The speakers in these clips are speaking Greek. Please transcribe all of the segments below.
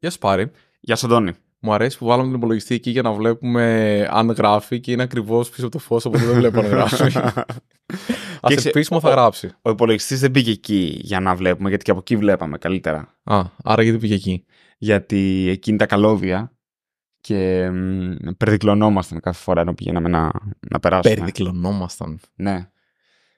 Γεια σα Πάρη. Γεια σου Μου αρέσει που βάλαμε τον υπολογιστή εκεί για να βλέπουμε αν γράφει και είναι ακριβώς πίσω από το φως, οπότε δεν βλέπω να γράφει. Α ελπίσουμε θα γράψει. Ο, ο υπολογιστής δεν πήγε εκεί για να βλέπουμε, γιατί και από εκεί βλέπαμε καλύτερα. Α, άρα γιατί πήγε εκεί. Γιατί εκεί είναι τα καλώδια και περδικλωνόμασταν κάθε φορά ενώ πηγαίναμε να, να περάσουμε. Περδικλωνόμασταν. Ναι.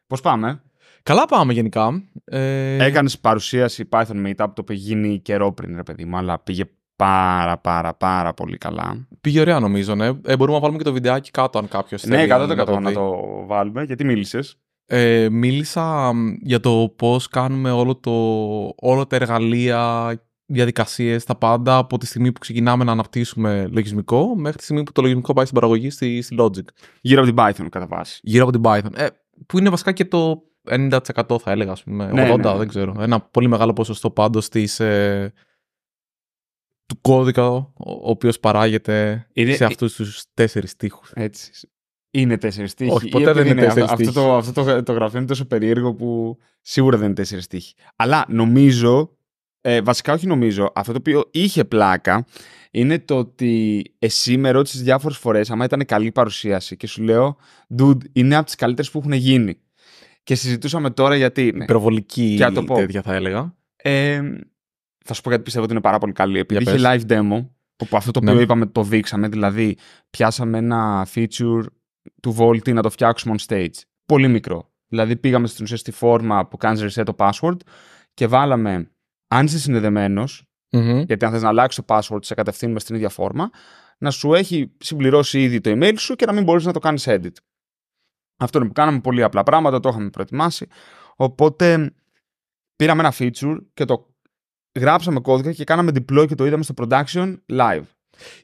Πώς πάμε. Καλά πάμε γενικά. Ε... Έκανες παρουσίαση Python Meetup, το οποίο γίνει καιρό πριν, ρε παιδί μου, αλλά πήγε πάρα πάρα πάρα πολύ καλά. Πήγε ωραία νομίζω, ναι. Ε, μπορούμε να βάλουμε και το βιντεάκι κάτω αν κάποιος ναι, θέλει. Ναι, 100% το κάτω να το βάλουμε. Γιατί μίλησες. Ε, μίλησα για το πώς κάνουμε όλο το, όλα τα εργαλεία, διαδικασίες τα πάντα από τη στιγμή που ξεκινάμε να αναπτύσσουμε λογισμικό μέχρι τη στιγμή που το λογισμικό πάει στην παραγωγή στη, Logic. Γύρω από την Python κατά βάση. Γύρω από την Python. Ε, που είναι βασικά και το 90% θα έλεγα, ας πούμε, 80% ναι, ναι, ναι. δεν ξέρω. Ένα πολύ μεγάλο ποσοστό πάντως της, ε, του κώδικα ο, ο οποίος παράγεται είναι... σε αυτούς τους τέσσερις τείχους. Έτσι. Είναι τέσσερις τείχοι. Όχι, ποτέ δεν είναι, είναι τέσσερις τείχοι. Αυτό, το, αυτό το, το γραφείο είναι τόσο περίεργο που σίγουρα δεν είναι τέσσερις τείχοι. Αλλά νομίζω, ε, βασικά όχι νομίζω, αυτό το οποίο είχε πλάκα είναι το ότι εσύ με ρώτησες διάφορες φορές, άμα ήταν καλή παρουσίαση και σου λέω, dude, είναι από τις καλύτερες που έχουν γίνει. Και συζητούσαμε τώρα γιατί. Ναι. Υπερβολική και το τέτοια θα έλεγα. Ε, θα σου πω γιατί πιστεύω ότι είναι πάρα πολύ καλή. Επειδή είχε live demo, που, αυτό το οποίο ναι, ναι. είπαμε το δείξαμε, δηλαδή πιάσαμε ένα feature του Vaulty να το φτιάξουμε on stage. Πολύ μικρό. Δηλαδή πήγαμε στην ουσία στη φόρμα που κάνεις reset το password και βάλαμε, αν εισαι συνδεδεμενο γιατί αν θες να αλλάξεις το password, σε κατευθύνουμε στην ίδια φόρμα, να σου έχει συμπληρώσει ήδη το email σου και να μην μπορείς να το κάνεις edit. Αυτό είναι που κάναμε πολύ απλά πράγματα, το είχαμε προετοιμάσει. Οπότε πήραμε ένα feature και το γράψαμε κώδικα και κάναμε deploy και το είδαμε στο production live.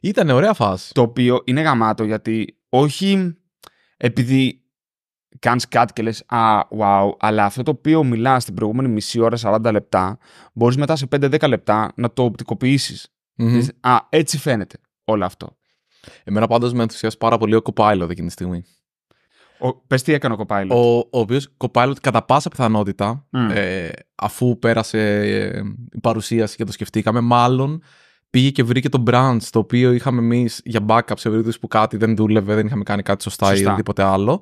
Ήταν ωραία φάση. Το οποίο είναι γαμάτο γιατί όχι επειδή κάνεις κάτι και λες, Α, wow, αλλά αυτό το οποίο μιλάς την προηγούμενη μισή ώρα, 40 λεπτά, μπορείς μετά σε 5-10 λεπτά να το οπτικοποιησει Α, έτσι φαίνεται όλο αυτό. Εμένα πάντως με ενθουσιάζει πάρα πολύ ο Copilot εκείνη τη στιγμή. Πες τι έκανε ο Copilot. Ο, ο οποίος Copilot κατά πάσα πιθανότητα, mm. ε, αφού πέρασε ε, η παρουσίαση και το σκεφτήκαμε, μάλλον πήγε και βρήκε το branch το οποίο είχαμε εμείς για backup σε περίπτωση που κάτι δεν δούλευε, δεν είχαμε κάνει κάτι σωστά, σωστά. ή οτιδήποτε άλλο.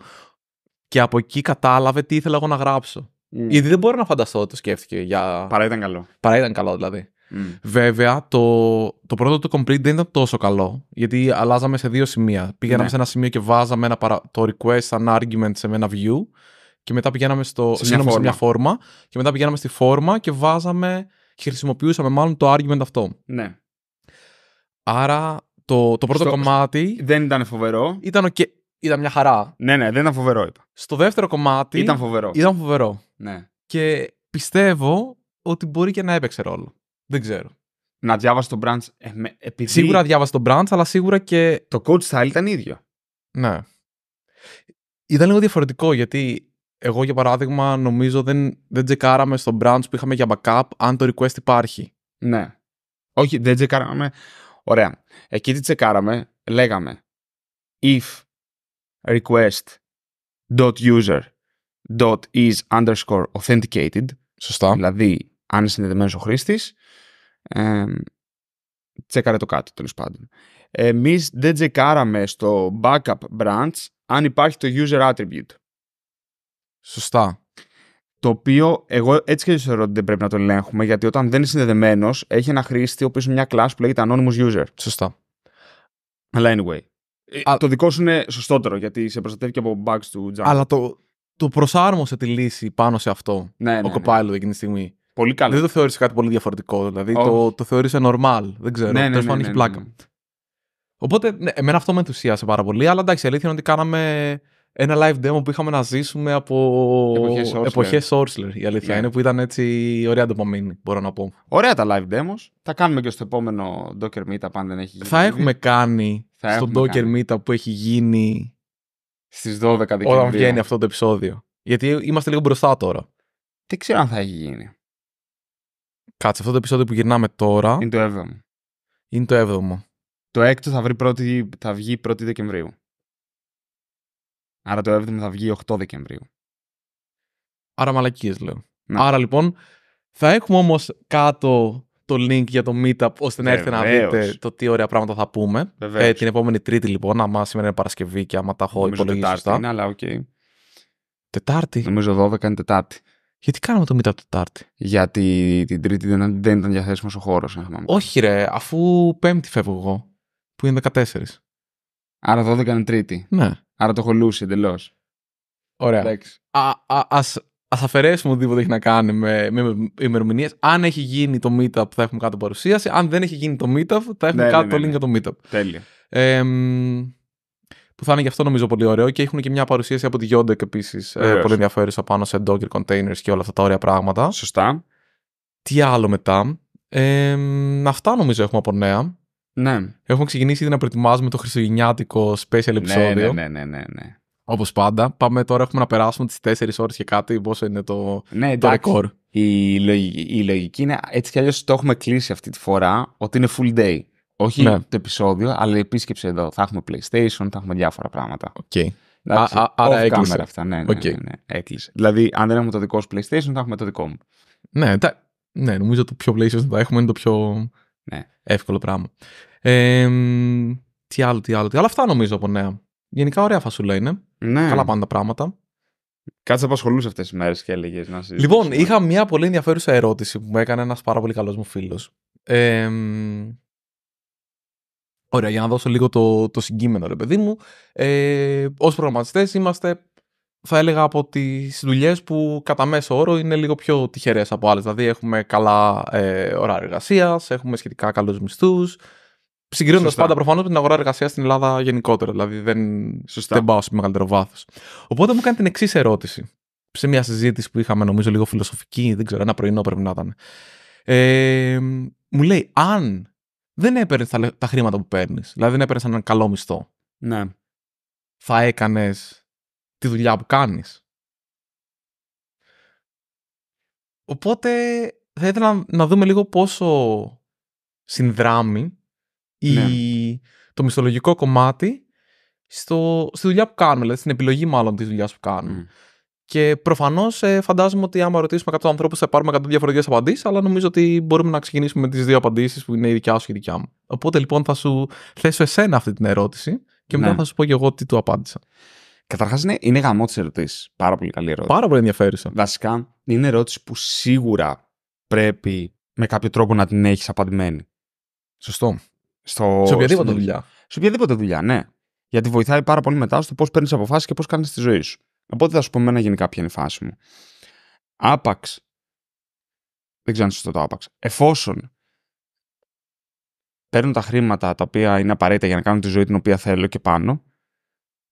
Και από εκεί κατάλαβε τι ήθελα εγώ να γράψω. Mm. Ήδη δεν μπορώ να φανταστώ ότι το σκέφτηκε για. Παρά ήταν καλό. Παρά ήταν καλό δηλαδή. Mm. Βέβαια, το, το πρώτο του complete δεν ήταν τόσο καλό, γιατί αλλάζαμε σε δύο σημεία. Πήγαμε ναι. σε ένα σημείο και βάζαμε ένα παρα... το request ένα argument σε ένα view και μετά πηγαίναμε στο... σε, μια σε μια φόρμα και μετά πηγαίναμε στη φόρμα και βάζαμε και χρησιμοποιούσαμε μάλλον το argument αυτό. Ναι. Άρα το, το πρώτο στο... κομμάτι... Δεν ήταν φοβερό. Ήταν, okay, ήταν μια χαρά. Ναι, ναι, δεν ήταν φοβερό είπα. Στο δεύτερο κομμάτι... Ήταν φοβερό. Ήταν φοβερό. Ναι. Και πιστεύω ότι μπορεί και να έπαιξε ρόλο. Δεν ξέρω. Να διάβασε το Branch. Ε, Σίγουρα διάβασε το Branch, αλλά σίγουρα και. Το coach style ήταν ίδιο. Ναι. Ήταν λίγο διαφορετικό γιατί εγώ για παράδειγμα νομίζω δεν, δεν τσεκάραμε στο branch που είχαμε για backup αν το request υπάρχει. Ναι. Όχι, δεν τσεκάραμε. Ωραία. Εκεί τι τσεκάραμε, λέγαμε if request dot user dot is underscore authenticated. Σωστά. Δηλαδή, αν είναι συνδεδεμένος ο χρήστης, ε, τσέκαρε το κάτω τέλος πάντων. Εμείς δεν τσεκάραμε στο backup branch αν υπάρχει το user attribute. Σωστά. Το οποίο εγώ έτσι και θεωρώ ότι δεν πρέπει να το ελέγχουμε, γιατί όταν δεν είναι συνδεδεμένος, έχει ένα χρήστη ο οποίος είναι μια class που λέγεται anonymous user. Σωστά. Αλλά anyway. Ε, το δικό σου είναι σωστότερο, γιατί σε προστατεύει και από bugs του Java. Αλλά το, το προσάρμοσε τη λύση πάνω σε αυτό ναι, ναι ο ναι. Copilot εκείνη τη στιγμή. Πολύ καλό. Δεν το θεώρησε κάτι πολύ διαφορετικό. Δηλαδή το, το θεώρησε normal. Δεν ξέρω. Ναι, ναι, ναι, ναι, ναι, πλάκα. Ναι. Οπότε, ναι, εμένα αυτό με ενθουσίασε πάρα πολύ. Αλλά εντάξει, η αλήθεια είναι ότι κάναμε ένα live demo που είχαμε να ζήσουμε από εποχές Orsler. Η αλήθεια yeah. Ναι. είναι που ήταν έτσι ωραία ντοπαμίνη, μπορώ να πω. Ωραία τα live demos. Θα κάνουμε και στο επόμενο Docker Meetup, αν δεν έχει γίνει. Θα έχουμε κάνει θα στο έχουμε Docker Meetup που έχει γίνει. Στις 12 Δεκεμβρίου. Όταν βγαίνει αυτό το επεισόδιο. Γιατί είμαστε λίγο μπροστά τώρα. Δεν ξέρω αν θα έχει γίνει. Κάτσε, αυτό το επεισόδιο που γυρνάμε τώρα. Είναι το 7ο. Είναι το 7ο. Το 6ο θα, θα βγει 1η Δεκεμβρίου. Άρα το 7ο θα βγει 8 Δεκεμβρίου. Άρα μαλακίες λέω. Να. Άρα λοιπόν, θα έχουμε όμως κάτω το link για το meetup ώστε να έρθετε να δείτε το τι ωραία πράγματα θα πούμε. Ε, την επόμενη Τρίτη λοιπόν, άμα σήμερα είναι Παρασκευή και άμα τα έχω υπολογίσει. Τετάρτη είναι, αλλά οκ. Okay. Τετάρτη. Νομίζω 12 είναι Τετάρτη. Γιατί κάναμε το meetup Τάρτη. Γιατί την Τρίτη δεν, δεν ήταν διαθέσιμος ο χώρος. Όχι, ρε, αφού Πέμπτη φεύγω εγώ, που είναι 14. Άρα 12 είναι Τρίτη. Ναι. Άρα το έχω εντελώς. Ωραία. Εντάξει. Α ας, ας αφαιρέσουμε οτιδήποτε έχει να κάνει με, με ημερομηνίες. Αν έχει γίνει το meetup, θα έχουμε κάτω παρουσίαση. Αν δεν έχει γίνει το meetup, θα έχουμε ναι, κάτω το ναι, ναι, link ναι. για το meetup. Τέλεια. Ε, που θα είναι γι' αυτό νομίζω πολύ ωραίο και έχουν και μια παρουσίαση από τη Yondek επίσης. Ε, πολύ ενδιαφέρουσα πάνω σε Docker containers και όλα αυτά τα ωραία πράγματα. Σωστά. Τι άλλο μετά. Ε, αυτά νομίζω έχουμε από νέα. Ναι. Έχουμε ξεκινήσει ήδη να προετοιμάζουμε το χριστουγεννιάτικο special ναι, επεισόδιο. Ναι, ναι, ναι, ναι. ναι. Όπως πάντα. Πάμε τώρα, έχουμε να περάσουμε τις 4 ώρες και κάτι, πόσο είναι το, ναι, το ρεκόρ. Η, η, λογική είναι έτσι κι αλλιώς το έχουμε κλείσει αυτή τη φορά, ότι είναι full day. Όχι ναι. το επεισόδιο, αλλά η επίσκεψη εδώ. Θα έχουμε PlayStation, θα έχουμε διάφορα πράγματα. Okay. Εντάξει, α, α, αυτά, ναι, ναι, ναι, ναι, έκλεισε. Δηλαδή, αν δεν έχουμε το δικό σου PlayStation, θα έχουμε το δικό μου. Ναι, τα... ναι νομίζω το πιο PlayStation θα έχουμε είναι το πιο ναι. εύκολο πράγμα. Ε, τι άλλο, τι άλλο, τι Αυτά νομίζω από νέα. Γενικά ωραία φασούλα είναι. Ναι. Καλά πάντα πράγματα. Κάτσε απασχολούσε αυτές τις μέρες και έλεγες να συζητήσει. Λοιπόν, είχα μια πολύ ενδιαφέρουσα ερώτηση που μου έκανε ένας πάρα πολύ καλός μου φίλος. Ε, Ωραία, για να δώσω λίγο το, το συγκείμενο, ρε παιδί μου. Ε, Ως προγραμματιστές είμαστε, θα έλεγα, από τις δουλειές που κατά μέσο όρο είναι λίγο πιο τυχερές από άλλες. Δηλαδή, έχουμε καλά ε, ώρα εργασίας, έχουμε σχετικά καλούς μισθούς. Συγκρίνοντας πάντα προφανώς με την αγορά εργασίας στην Ελλάδα γενικότερα. Δηλαδή, δεν, Σωστά. δεν πάω σε μεγαλύτερο βάθος. Οπότε μου κάνει την εξής ερώτηση. Σε μια συζήτηση που είχαμε, νομίζω, λίγο φιλοσοφική, δεν ξέρω, ένα πρωινό πρέπει να ήταν. Ε, μου λέει, αν δεν έπαιρνε τα, τα χρήματα που παίρνεις. Δηλαδή δεν έπαιρνες έναν καλό μισθό. Ναι. Θα έκανες τη δουλειά που κάνεις. Οπότε θα ήθελα να δούμε λίγο πόσο συνδράμει η... Ναι. το μισθολογικό κομμάτι στο... στη δουλειά που κάνουμε, δηλαδή στην επιλογή μάλλον της δουλειάς που κάνουμε. Και προφανώς ε, φαντάζομαι ότι άμα ρωτήσουμε κάποιον ανθρώπους θα πάρουμε 100 διαφορετικές απαντήσεις, αλλά νομίζω ότι μπορούμε να ξεκινήσουμε με τις δύο απαντήσεις που είναι η δικιά σου και η δικιά μου. Οπότε λοιπόν θα σου θέσω εσένα αυτή την ερώτηση και μετά ναι. θα σου πω και εγώ τι του απάντησα. Καταρχάς είναι, είναι γαμό τη ερωτήση. Πάρα πολύ καλή ερώτηση. Πάρα πολύ ενδιαφέρουσα. Βασικά είναι ερώτηση που σίγουρα πρέπει με κάποιο τρόπο να την έχεις απαντημένη. Σωστό. Στο... Σε οποιαδήποτε δουλειά. Σε οποιαδήποτε δουλειά, ναι. Γιατί βοηθάει πάρα πολύ μετά στο πώς παίρνεις αποφάσεις και πώς κάνεις τη ζωή σου. Οπότε θα σου πω εμένα γενικά ποια είναι η φάση μου. Άπαξ. Δεν ξέρω αν σωστό το άπαξ. Εφόσον παίρνω τα χρήματα τα οποία είναι απαραίτητα για να κάνω τη ζωή την οποία θέλω και πάνω,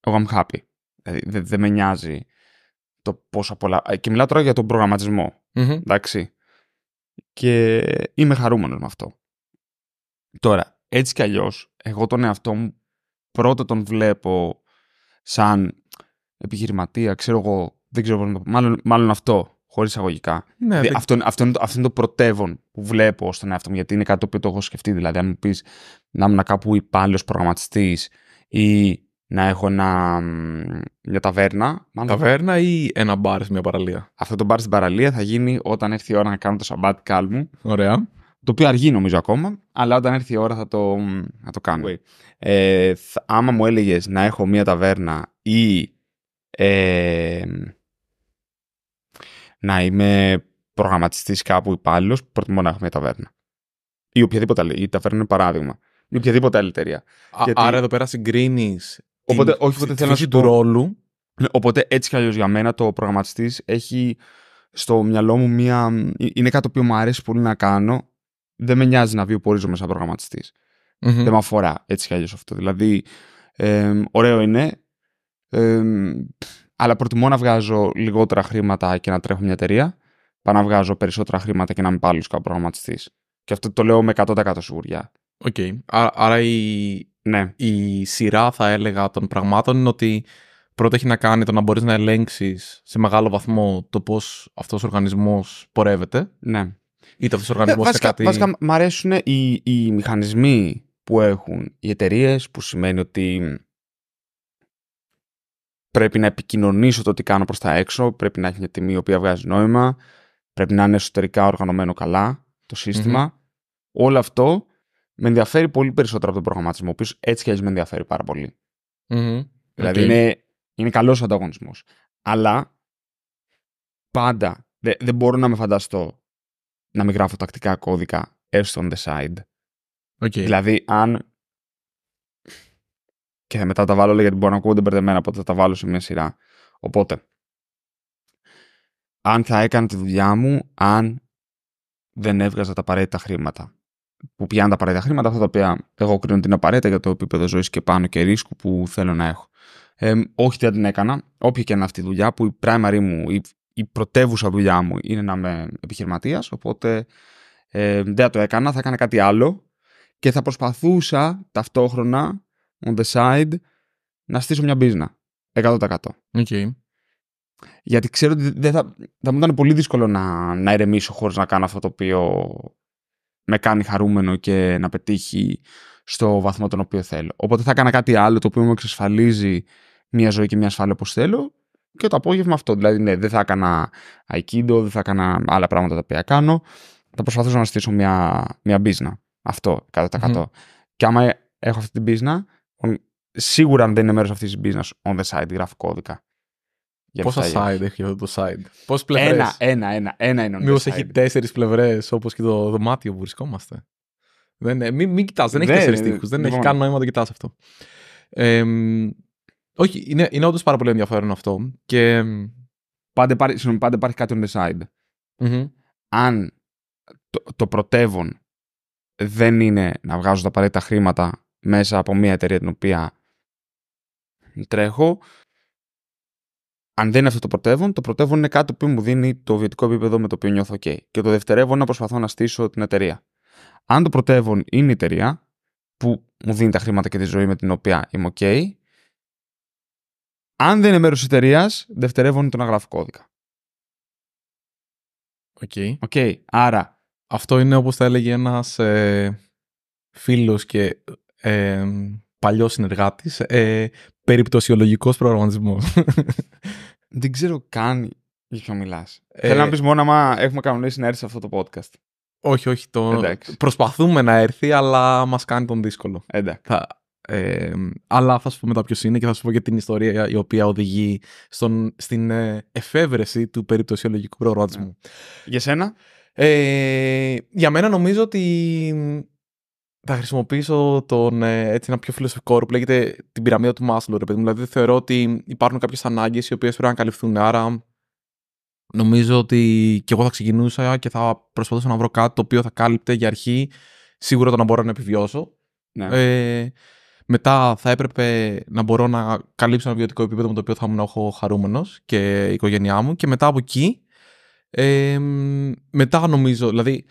εγώ είμαι happy. Δηλαδή δεν με νοιάζει το πόσα πολλά. Ε, και μιλάω τώρα για τον προγραμματισμο mm Εντάξει. Και είμαι χαρούμενος με αυτό. Τώρα, έτσι κι αλλιώς, εγώ τον εαυτό μου πρώτα τον βλέπω σαν επιχειρηματία, ξέρω εγώ, δεν ξέρω, μάλλον, μάλλον αυτό, χωρίς αγωγικά. Ναι, δηλαδή, αυτό, αυτό, είναι, αυτό, είναι το, πρωτεύον που βλέπω στον εαυτό μου, γιατί είναι κάτι το οποίο το έχω σκεφτεί. Δηλαδή, αν μου πεις να ήμουν κάπου υπάλληλος προγραμματιστής ή να έχω ένα, μια ταβέρνα. Μάλλον... Ταβέρνα ή ένα μπαρ σε μια παραλία. Αυτό το μπαρ στην παραλία θα γίνει όταν έρθει η ώρα να κάνω το σαμπάτικάλ μου. Ωραία. Το οποίο αργεί νομίζω ακόμα, αλλά όταν έρθει η ώρα θα το, θα το κάνω. Ε, θα, άμα μου έλεγες να έχω μια ταβέρνα ή ε, να είμαι προγραμματιστής κάπου υπάλληλος, προτιμώ να έχω μια ταβέρνα. Ή οποιαδήποτε άλλη. Η ταβέρνα είναι παράδειγμα. Ή οποιαδήποτε άλλη εταιρεία. Α, Γιατί... Άρα εδώ πέρα συγκρίνεις. Οπότε, όχι, οπότε θέλω να σου του ρόλου. Ναι, οπότε έτσι κι αλλιώς για μένα το προγραμματιστής έχει στο μυαλό μου μία. Είναι κάτι το οποίο μου αρέσει πολύ να κάνω. Δεν με νοιάζει να βιοπορίζομαι σαν προγραμματιστής. Mm-hmm. Δεν με αφορά έτσι κι αλλιώς αυτό. Δηλαδή, ε, ωραίο είναι ε, αλλά προτιμώ να βγάζω λιγότερα χρήματα και να τρέχω μια εταιρεία, παρά να βγάζω περισσότερα χρήματα και να είμαι πάλι προγραμματιστής. Και αυτό το λέω με 100% σιγουριά. Οκ. Άρα η... Ναι. η σειρά, θα έλεγα, των πραγμάτων είναι ότι πρώτα έχει να κάνει το να μπορείς να ελέγξεις σε μεγάλο βαθμό το πώς αυτός ο οργανισμός πορεύεται. Ναι. Είτε αυτός ο ε, οργανισμός σε κάτι. Βασικά, μ' αρέσουν οι, οι μηχανισμοί που έχουν οι εταιρείες, που σημαίνει ότι πρέπει να επικοινωνήσω το τι κάνω προς τα έξω, πρέπει να έχει μια τιμή η οποία βγάζει νόημα, πρέπει να είναι εσωτερικά οργανωμένο καλά το συστημα Όλο αυτό με ενδιαφέρει πολύ περισσότερο από τον προγραμματισμό, ο οποίος έτσι και με ενδιαφέρει πάρα Δηλαδή είναι, είναι καλός ο ανταγωνισμός. Αλλά πάντα δεν μπορώ να με φανταστώ να μην γράφω τακτικά κώδικα έστω on the side. Okay. Δηλαδή αν και μετά τα βάλω όλα γιατί μπορεί να ακούγονται μπερδεμένα, οπότε θα τα βάλω σε μια σειρά. Οπότε, αν θα έκανα τη δουλειά μου, αν δεν έβγαζα τα απαραίτητα χρήματα. Που πιάνουν τα απαραίτητα χρήματα, αυτά τα οποία εγώ κρίνω την απαραίτητα για το επίπεδο ζωής και πάνω και ρίσκου που θέλω να έχω. Ε, όχι, δεν την έκανα. Όποια και είναι αυτή η δουλειά που η primary μου, η, η πρωτεύουσα δουλειά μου είναι να είμαι επιχειρηματίας. Οπότε ε, δεν το έκανα, θα έκανα κάτι άλλο και θα προσπαθούσα ταυτόχρονα on the side να στήσω μια business 100%. Okay. Γιατί ξέρω ότι θα, θα μου ήταν πολύ δύσκολο να, να ηρεμήσω χωρίς να κάνω αυτό το οποίο με κάνει χαρούμενο και να πετύχει στο βαθμό τον οποίο θέλω. Οπότε θα έκανα κάτι άλλο το οποίο μου εξασφαλίζει μια ζωή και μια ασφάλεια όπως θέλω και το απόγευμα αυτό. Δηλαδή, ναι, δεν θα έκανα Aikido, δεν θα έκανα άλλα πράγματα τα οποία κάνω. Θα προσπαθούσα να στήσω μια, μια business. Αυτό, 100%. mm Και άμα έχω αυτή την business, σίγουρα δεν είναι μέρος αυτής της business on the side, γράφει κώδικα. Πόσα side έχει αυτό το side, Πόσες πλευρές. Ένα, ένα, ένα, ένα είναι Μήπως έχει τέσσερις πλευρές όπως και το δωμάτιο που βρισκόμαστε. Δεν, μην, μην κοιτάς, δεν έχει ναι, τέσσερις ναι, τείχου. Δεν έχει καν νόημα να το κοιτάς αυτό. Ε, όχι, είναι, είναι όντως πάρα πολύ ενδιαφέρον αυτό. Και... Πάντα, πάντα υπάρχει κάτι on the side. Mm-hmm. Αν το, το πρωτεύον δεν είναι να βγάζω τα απαραίτητα χρήματα μέσα από μια εταιρεία την οποία τρέχω. Αν δεν είναι αυτό το πρωτεύον, το πρωτεύον είναι κάτι που μου δίνει το βιωτικό επίπεδο με το οποίο νιώθω OK. Και το δευτερεύον να προσπαθώ να στήσω την εταιρεία. Αν το πρωτεύον είναι η εταιρεία που μου δίνει τα χρήματα και τη ζωή με την οποία είμαι OK, αν δεν είναι μέρος της εταιρείας, δευτερεύον είναι το να γράφω κώδικα. Οκ. Άρα. Αυτό είναι όπως θα έλεγε ένας ε, φίλος και ε, παλιός συνεργάτης, ε, περιπτωσιολογικός προγραμματισμός. Δεν ξέρω καν για ποιο μιλάς. Ε, Θέλω να πεις μόνο άμα έχουμε κανονίσει να έρθει σε αυτό το podcast. Όχι, όχι. Το... Προσπαθούμε να έρθει, αλλά μας κάνει τον δύσκολο. Εντάξει. Ε, αλλά θα σου πω μετά ποιος είναι και θα σου πω για την ιστορία η οποία οδηγεί στον, στην ε, εφεύρεση του περιπτωσιολογικού προγραμματισμού. Για σένα. Ε, για μένα νομίζω ότι θα χρησιμοποιήσω τον, ε, έτσι, ένα πιο φιλοσοφικό όρο που λέγεται την πυραμίδα του Μάσλου, ρε Δηλαδή θεωρώ ότι υπάρχουν κάποιες ανάγκες οι οποίες πρέπει να καλυφθούν. Άρα νομίζω ότι κι εγώ θα ξεκινούσα και θα προσπαθούσα να βρω κάτι το οποίο θα κάλυπτε για αρχή σίγουρα το να μπορώ να επιβιώσω. Ναι. Ε, μετά θα έπρεπε να μπορώ να καλύψω ένα βιωτικό επίπεδο με το οποίο θα ήμουν έχω χαρούμενος και η οικογένειά μου. Και μετά από εκεί. Ε, μετά νομίζω, δηλαδή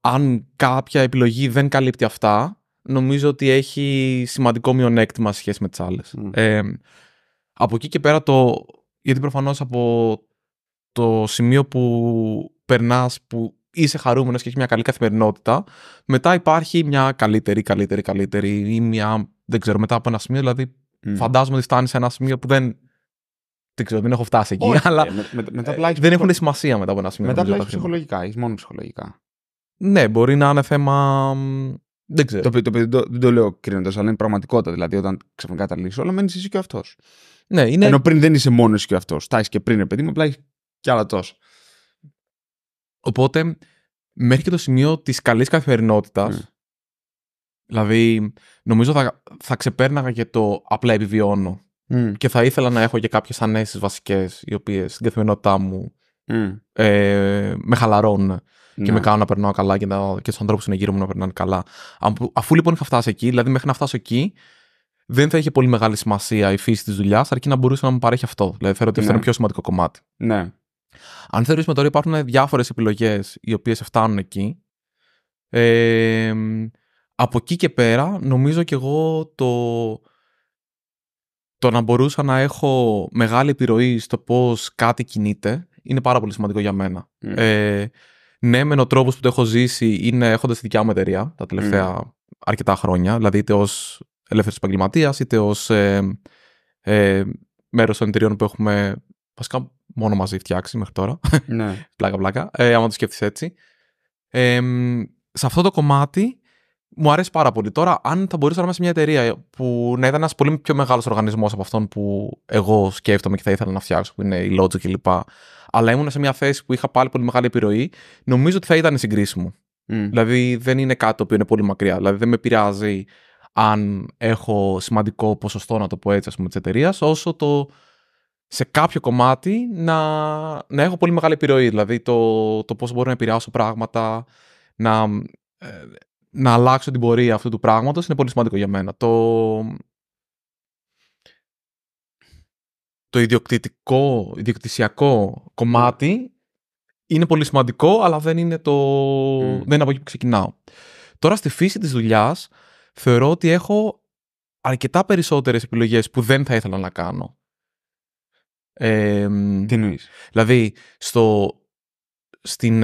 αν κάποια επιλογή δεν καλύπτει αυτά, νομίζω ότι έχει σημαντικό μειονέκτημα σχέση με τις άλλες. Mm. Ε, από εκεί και πέρα το... Γιατί προφανώς από το σημείο που περνάς, που είσαι χαρούμενος και έχεις μια καλή καθημερινότητα, μετά υπάρχει μια καλύτερη, καλύτερη, καλύτερη ή μια, δεν ξέρω, μετά από ένα σημείο, δηλαδή mm. φαντάζομαι ότι φτάνεις σε ένα σημείο που δεν δεν ξέρω, δεν έχω φτάσει εκεί. Όχι, αλλά με, με, ε, δεν έχουν σημασία μετά από ένα σημείο. Μετά πλάι ψυχολογικά, έχεις μόνο ψυχολογικά. Ναι, μπορεί να είναι θέμα. Δεν ξέρω. Το, το, το, δεν το λέω κρίνοντας, αλλά είναι πραγματικότητα. Δηλαδή, όταν ξαφνικά τα λύσεις όλα, μένεις εσύ και αυτός. Ναι, είναι... Ενώ πριν δεν είσαι μόνος και αυτός. Τα και πριν, παιδί μου, απλά έχεις κι άλλα τόσο. Οπότε, μέχρι και το σημείο της καλής καθημερινότητας. Mm. Ναι. Δηλαδή, νομίζω θα, θα ξεπέρναγα και το απλά επιβιώνω. Mm. Και θα ήθελα να έχω και κάποιες ανέσεις βασικές, οι οποίες στην καθημερινότητά μου ε, με χαλαρώνουν και ναι. με κάνουν να περνάω καλά και, και του ανθρώπους που είναι γύρω μου να περνάνε καλά. αφού λοιπόν είχα φτάσει εκεί, δηλαδή μέχρι να φτάσω εκεί, δεν θα είχε πολύ μεγάλη σημασία η φύση της δουλειάς, αρκεί να μπορούσε να μου παρέχει αυτό. Δηλαδή θεωρώ ότι αυτό είναι ναι. πιο σημαντικό κομμάτι. Ναι. Αν θεωρήσουμε τώρα, υπάρχουν διάφορες επιλογές οι οποίες φτάνουν εκεί. Ε, από εκεί και πέρα, νομίζω κι εγώ το, το να μπορούσα να έχω μεγάλη επιρροή στο πώς κάτι κινείται είναι πάρα πολύ σημαντικό για μένα. Ε, ναι, μεν ο τρόπο που το έχω ζήσει είναι έχοντας τη δικιά μου εταιρεία τα τελευταία αρκετά χρόνια. Δηλαδή, είτε ως ελεύθερος επαγγελματίας, είτε ως ε, ε, μέρος των εταιρεών που έχουμε βασικά μόνο μαζί φτιάξει μέχρι τώρα. Ναι. πλάκα, πλάκα. Ε, άμα το σκέφτεσαι έτσι. Ε, σε αυτό το κομμάτι μου αρέσει πάρα πολύ. Τώρα, αν θα μπορούσα να είμαι σε μια εταιρεία που να ήταν ένας πολύ πιο μεγάλος οργανισμός από αυτόν που εγώ σκέφτομαι και θα ήθελα να φτιάξω, που είναι η Lodge κλπ. Αλλά ήμουν σε μια θέση που είχα πάλι πολύ μεγάλη επιρροή, νομίζω ότι θα ήταν συγκρίσιμο. Mm. Δηλαδή, δεν είναι κάτι το οποίο είναι πολύ μακριά. Δηλαδή, δεν με πειράζει αν έχω σημαντικό ποσοστό, να το πω έτσι, της εταιρείας, όσο το σε κάποιο κομμάτι να, να έχω πολύ μεγάλη επιρροή. Δηλαδή, το, το πώς μπορώ να επηρεάσω πράγματα, να, ε, να αλλάξω την πορεία αυτού του πράγματος είναι πολύ σημαντικό για μένα. Το, το ιδιοκτητικό, ιδιοκτησιακό κομμάτι είναι πολύ σημαντικό, αλλά δεν είναι, το... δεν είναι από εκεί που ξεκινάω. Τώρα στη φύση της δουλειάς θεωρώ ότι έχω αρκετά περισσότερες επιλογές που δεν θα ήθελα να κάνω. Ε, Τι Δηλαδή, στο, στην,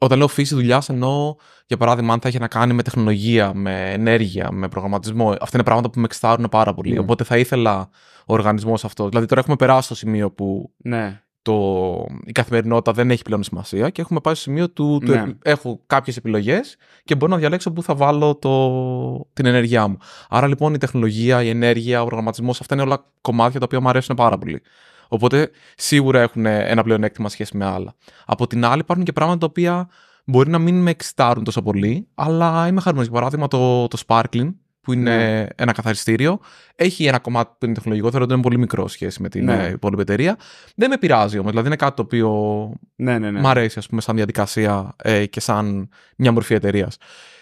όταν λέω φύση δουλειάς, εννοώ, για παράδειγμα, αν θα έχει να κάνει με τεχνολογία, με ενέργεια, με προγραμματισμό. Αυτά είναι πράγματα που με εξτάρουν πάρα πολύ. Mm. Οπότε θα ήθελα ο οργανισμός αυτός. Δηλαδή, τώρα έχουμε περάσει στο σημείο που ναι. το, η καθημερινότητα δεν έχει πλέον σημασία και έχουμε πάει στο σημείο του, ναι. έχω κάποιες επιλογές και μπορώ να διαλέξω πού θα βάλω το, την ενέργειά μου. Άρα λοιπόν η τεχνολογία, η ενέργεια, ο προγραμματισμός, αυτά είναι όλα κομμάτια τα οποία μου αρέσουν πάρα πολύ. Οπότε σίγουρα έχουν ένα πλεονέκτημα σχέση με άλλα. Από την άλλη, υπάρχουν και πράγματα τα οποία μπορεί να μην με εξητάρουν τόσο πολύ, αλλά είμαι χαρούμενος. Για παράδειγμα, το, το Sparkling, που είναι ναι. ένα καθαριστήριο. Έχει ένα κομμάτι που είναι τεχνολογικό, θεωρώ ότι είναι πολύ μικρό σχέση με την ναι. Ε, υπόλοιπη εταιρεία. Δεν με πειράζει όμως. Δηλαδή είναι κάτι το οποίο ναι, ναι, ναι. μ' αρέσει, ας πούμε, σαν διαδικασία ε, και σαν μια μορφή εταιρείας.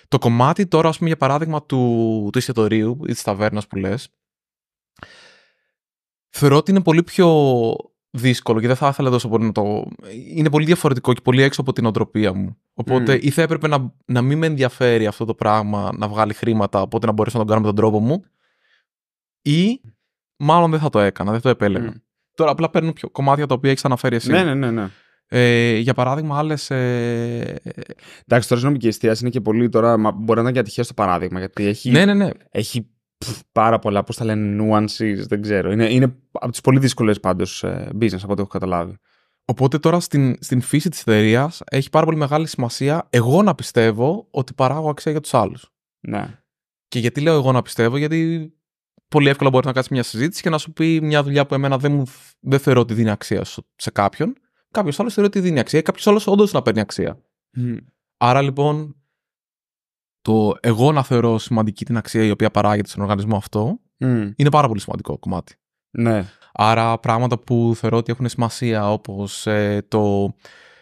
Το κομμάτι τώρα, ας πούμε, για παράδειγμα του, του ή της ταβέρνας που λες, θεωρώ ότι είναι πολύ πιο δύσκολο και δεν θα ήθελα τόσο πολύ να το. Είναι πολύ διαφορετικό και πολύ έξω από την οτροπία μου. Οπότε mm. ή θα έπρεπε να, να μην με ενδιαφέρει αυτό το πράγμα να βγάλει χρήματα, οπότε να μπορέσω να τον κάνω με τον τρόπο μου. Ή μάλλον δεν θα το έκανα, δεν το επέλεγα. Τώρα απλά παίρνω πιο κομμάτια τα οποία έχεις αναφέρει εσύ. Ναι, ναι, ναι. ναι. Ε, για παράδειγμα, άλλες. Ε... Εντάξει, τώρα η νομική εστίαση είναι και πολύ. Τώρα, μπορεί να είναι και ατυχές το παράδειγμα. Γιατί έχει, ναι, ναι, ναι. έχει πάρα πολλά, πώς τα λένε, nuances, δεν ξέρω. Είναι, είναι από τις πολύ δύσκολες πάντως ε, business, από ό,τι έχω καταλάβει. Οπότε τώρα στην, στην φύση της εταιρείας έχει πάρα πολύ μεγάλη σημασία εγώ να πιστεύω ότι παράγω αξία για τους άλλους. Ναι. Και γιατί λέω εγώ να πιστεύω, γιατί πολύ εύκολα μπορείς να κάνεις μια συζήτηση και να σου πει μια δουλειά που εμένα δεν, δεν θεωρώ ότι δίνει αξία σε κάποιον. Κάποιος άλλος θεωρεί ότι δίνει αξία ή κάποιος άλλος όντως να παίρνει αξία. Mm. Άρα λοιπόν το εγώ να θεωρώ σημαντική την αξία η οποία παράγεται στον οργανισμό αυτό, είναι πάρα πολύ σημαντικό κομμάτι. Ναι. Άρα πράγματα που θεωρώ ότι έχουν σημασία όπως ε, το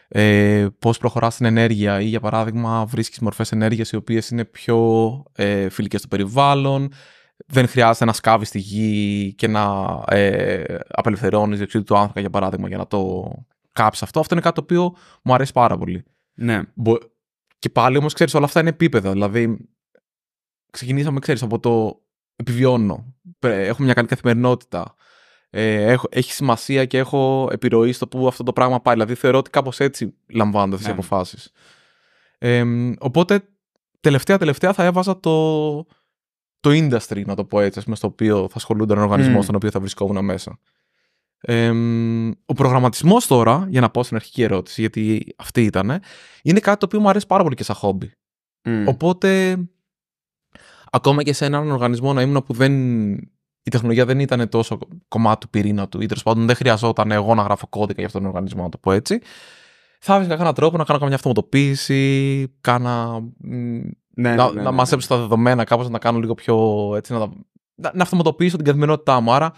ε, πώς προχωράς την ενέργεια ή για παράδειγμα βρίσκεις μορφές ενέργειας οι οποίες είναι πιο ε, φιλικές στο περιβάλλον, δεν χρειάζεται να σκάβεις τη γη και να ε, απελευθερώνεις διοξείδιο του άνθρακα για παράδειγμα για να το κάψεις αυτό. Αυτό είναι κάτι το οποίο μου αρέσει πάρα πολύ. Ναι. Και πάλι όμως, ξέρεις, όλα αυτά είναι επίπεδα. Δηλαδή, ξεκινήσαμε, ξέρεις, από το επιβιώνω. έχω μια καλή καθημερινότητα. Ε, έχω, έχει σημασία και έχω επιρροή στο που αυτό το πράγμα πάει. Δηλαδή, θεωρώ ότι κάπως έτσι λαμβάνονται αυτές ναι. αποφάσεις. οπότε, τελευταία-τελευταία θα έβαζα το, το industry, να το πω έτσι, με στο οποίο θα ασχολούνται ο οργανισμός, mm. στον οποίο θα βρισκόμουν μέσα. Ε, ο προγραμματισμός τώρα, για να πω στην αρχική ερώτηση, γιατί αυτή ήταν, είναι κάτι το οποίο μου αρέσει πάρα πολύ και σαν χόμπι. Οπότε, ακόμα και σε έναν οργανισμό να ήμουν που δεν, η τεχνολογία δεν ήταν τόσο κομμάτι του πυρήνα του, ή τέλος πάντων δεν χρειαζόταν εγώ να γράφω κώδικα για αυτόν τον οργανισμό, να το πω έτσι. Θα έβρισκα έναν τρόπο να κάνω καμιά αυτοματοποίηση, κάνα, ναι, να, ναι, ναι, να μαζέψω ναι. τα δεδομένα κάπως, να τα κάνω λίγο πιο έτσι, να, να αυτοματοποιήσω την καθημερινότητά μου. Άρα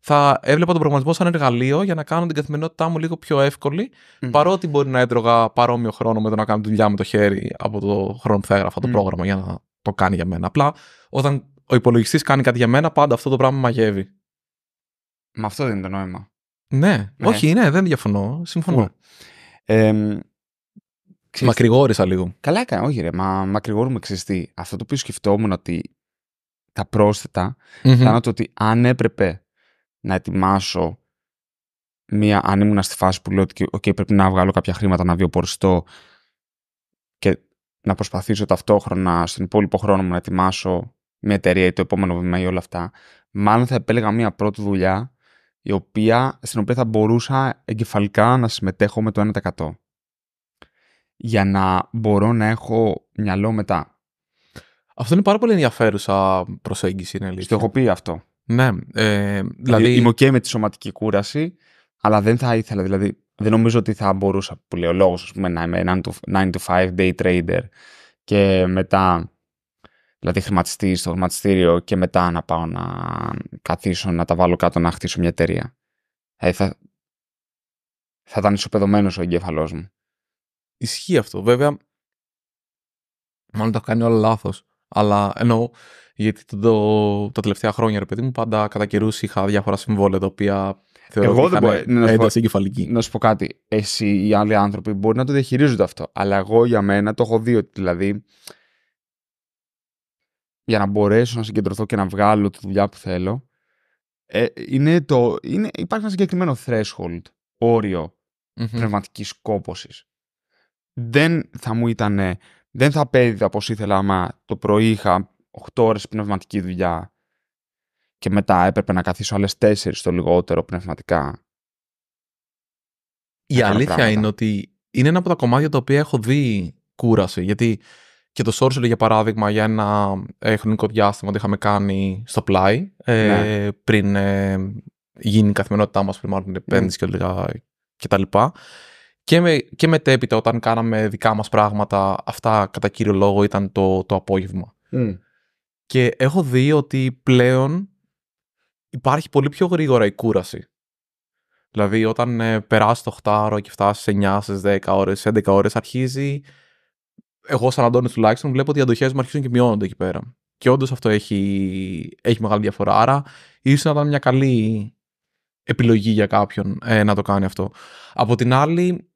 θα έβλεπα τον προγραμματισμό σαν εργαλείο για να κάνω την καθημερινότητά μου λίγο πιο εύκολη, παρότι μπορεί να έτρωγα παρόμοιο χρόνο με το να κάνω τη δουλειά με το χέρι από το χρόνο που θα έγραφα το πρόγραμμα για να το κάνει για μένα. Απλά όταν ο υπολογιστής κάνει κάτι για μένα, πάντα αυτό το πράγμα μαγεύει. Μα αυτό δεν είναι το νόημα. Ναι, ναι. όχι, ναι, δεν διαφωνώ. Συμφωνώ. Ε, Ξέρεις... Μακρηγόρησα λίγο. Καλά έκανα, όχι ρε, μα μακρηγόρουμε Αυτό το οποίο σκεφτόμουν ότι τα πρόσθετα ήταν ότι αν έπρεπε να ετοιμάσω μία, αν ήμουν στη φάση που λέω ότι okay, πρέπει να βγάλω κάποια χρήματα να βιοποριστώ και να προσπαθήσω ταυτόχρονα στον υπόλοιπο χρόνο μου να ετοιμάσω μια εταιρεία ή το επόμενο βήμα ή όλα αυτά, μάλλον θα επέλεγα μια πρώτη δουλειά η οποία, στην οποία θα μπορούσα εγκεφαλικά να συμμετέχω με το 1% για να μπορώ να έχω μυαλό μετά. Αυτό είναι πάρα πολύ ενδιαφέρουσα προσέγγιση, είναι αλήθεια. πει αυτό. Ναι. Ε, δηλαδή... δηλαδή- είμαι και με τη σωματική κούραση, αλλά δεν θα ήθελα. Δηλαδή, δεν νομίζω ότι θα μπορούσα που λέει ο λόγος να είμαι 9 to 5 day trader και μετά δηλαδή χρηματιστή στο χρηματιστήριο και μετά να πάω να καθίσω, να τα βάλω κάτω, να χτίσω μια εταιρεία. Ε, θα, ήταν ισοπεδωμένος ο εγκέφαλός μου. Ισχύει αυτό. Βέβαια, μάλλον τα κάνει όλα λάθος, Αλλά εννοώ, γιατί το, το, τα τελευταία χρόνια, ρε παιδί μου, πάντα κατά καιρούς είχα διάφορα συμβόλαια τα οποία θεωρώ εγώ ότι δεν είχαν ναι, ένταση Να σου πω κάτι. Εσύ οι άλλοι άνθρωποι μπορεί να το διαχειρίζονται αυτό. Αλλά εγώ για μένα το έχω δει ότι δηλαδή για να μπορέσω να συγκεντρωθώ και να βγάλω τη δουλειά που θέλω ε, είναι το, είναι, υπάρχει ένα συγκεκριμένο threshold, όριο mm-hmm. Δεν θα μου ήταν, δεν θα πέδιδα πώ, ήθελα άμα το πρωί είχα 8 ώρες πνευματική δουλειά και μετά έπρεπε να καθίσω άλλες 4 στο λιγότερο πνευματικά. Η αλήθεια είναι ότι είναι ένα από τα κομμάτια τα οποία έχω δει κούραση, γιατί και το Sorcerer για παράδειγμα για ένα ε, χρονικό διάστημα το είχαμε κάνει στο πλάι ε, ναι. πριν ε, γίνει η καθημερινότητά μας πριν μάλλον ναι. επένδυση mm. και, τα λοιπά. Και, με, και μετέπειτα όταν κάναμε δικά μας πράγματα αυτά κατά κύριο λόγο ήταν το, το απόγευμα. Και έχω δει ότι πλέον υπάρχει πολύ πιο γρήγορα η κούραση. Δηλαδή, όταν ε, περάσεις το 8ωρο και φτάσεις σε 9 στι 10 ώρε, 11 ώρες, αρχίζει. Εγώ, σαν Αντώνης τουλάχιστον, βλέπω ότι οι αντοχές μου αρχίζουν και μειώνονται εκεί πέρα. Και όντως αυτό έχει, έχει μεγάλη διαφορά. Άρα, ίσως να ήταν μια καλή επιλογή για κάποιον ε, να το κάνει αυτό. Από την άλλη,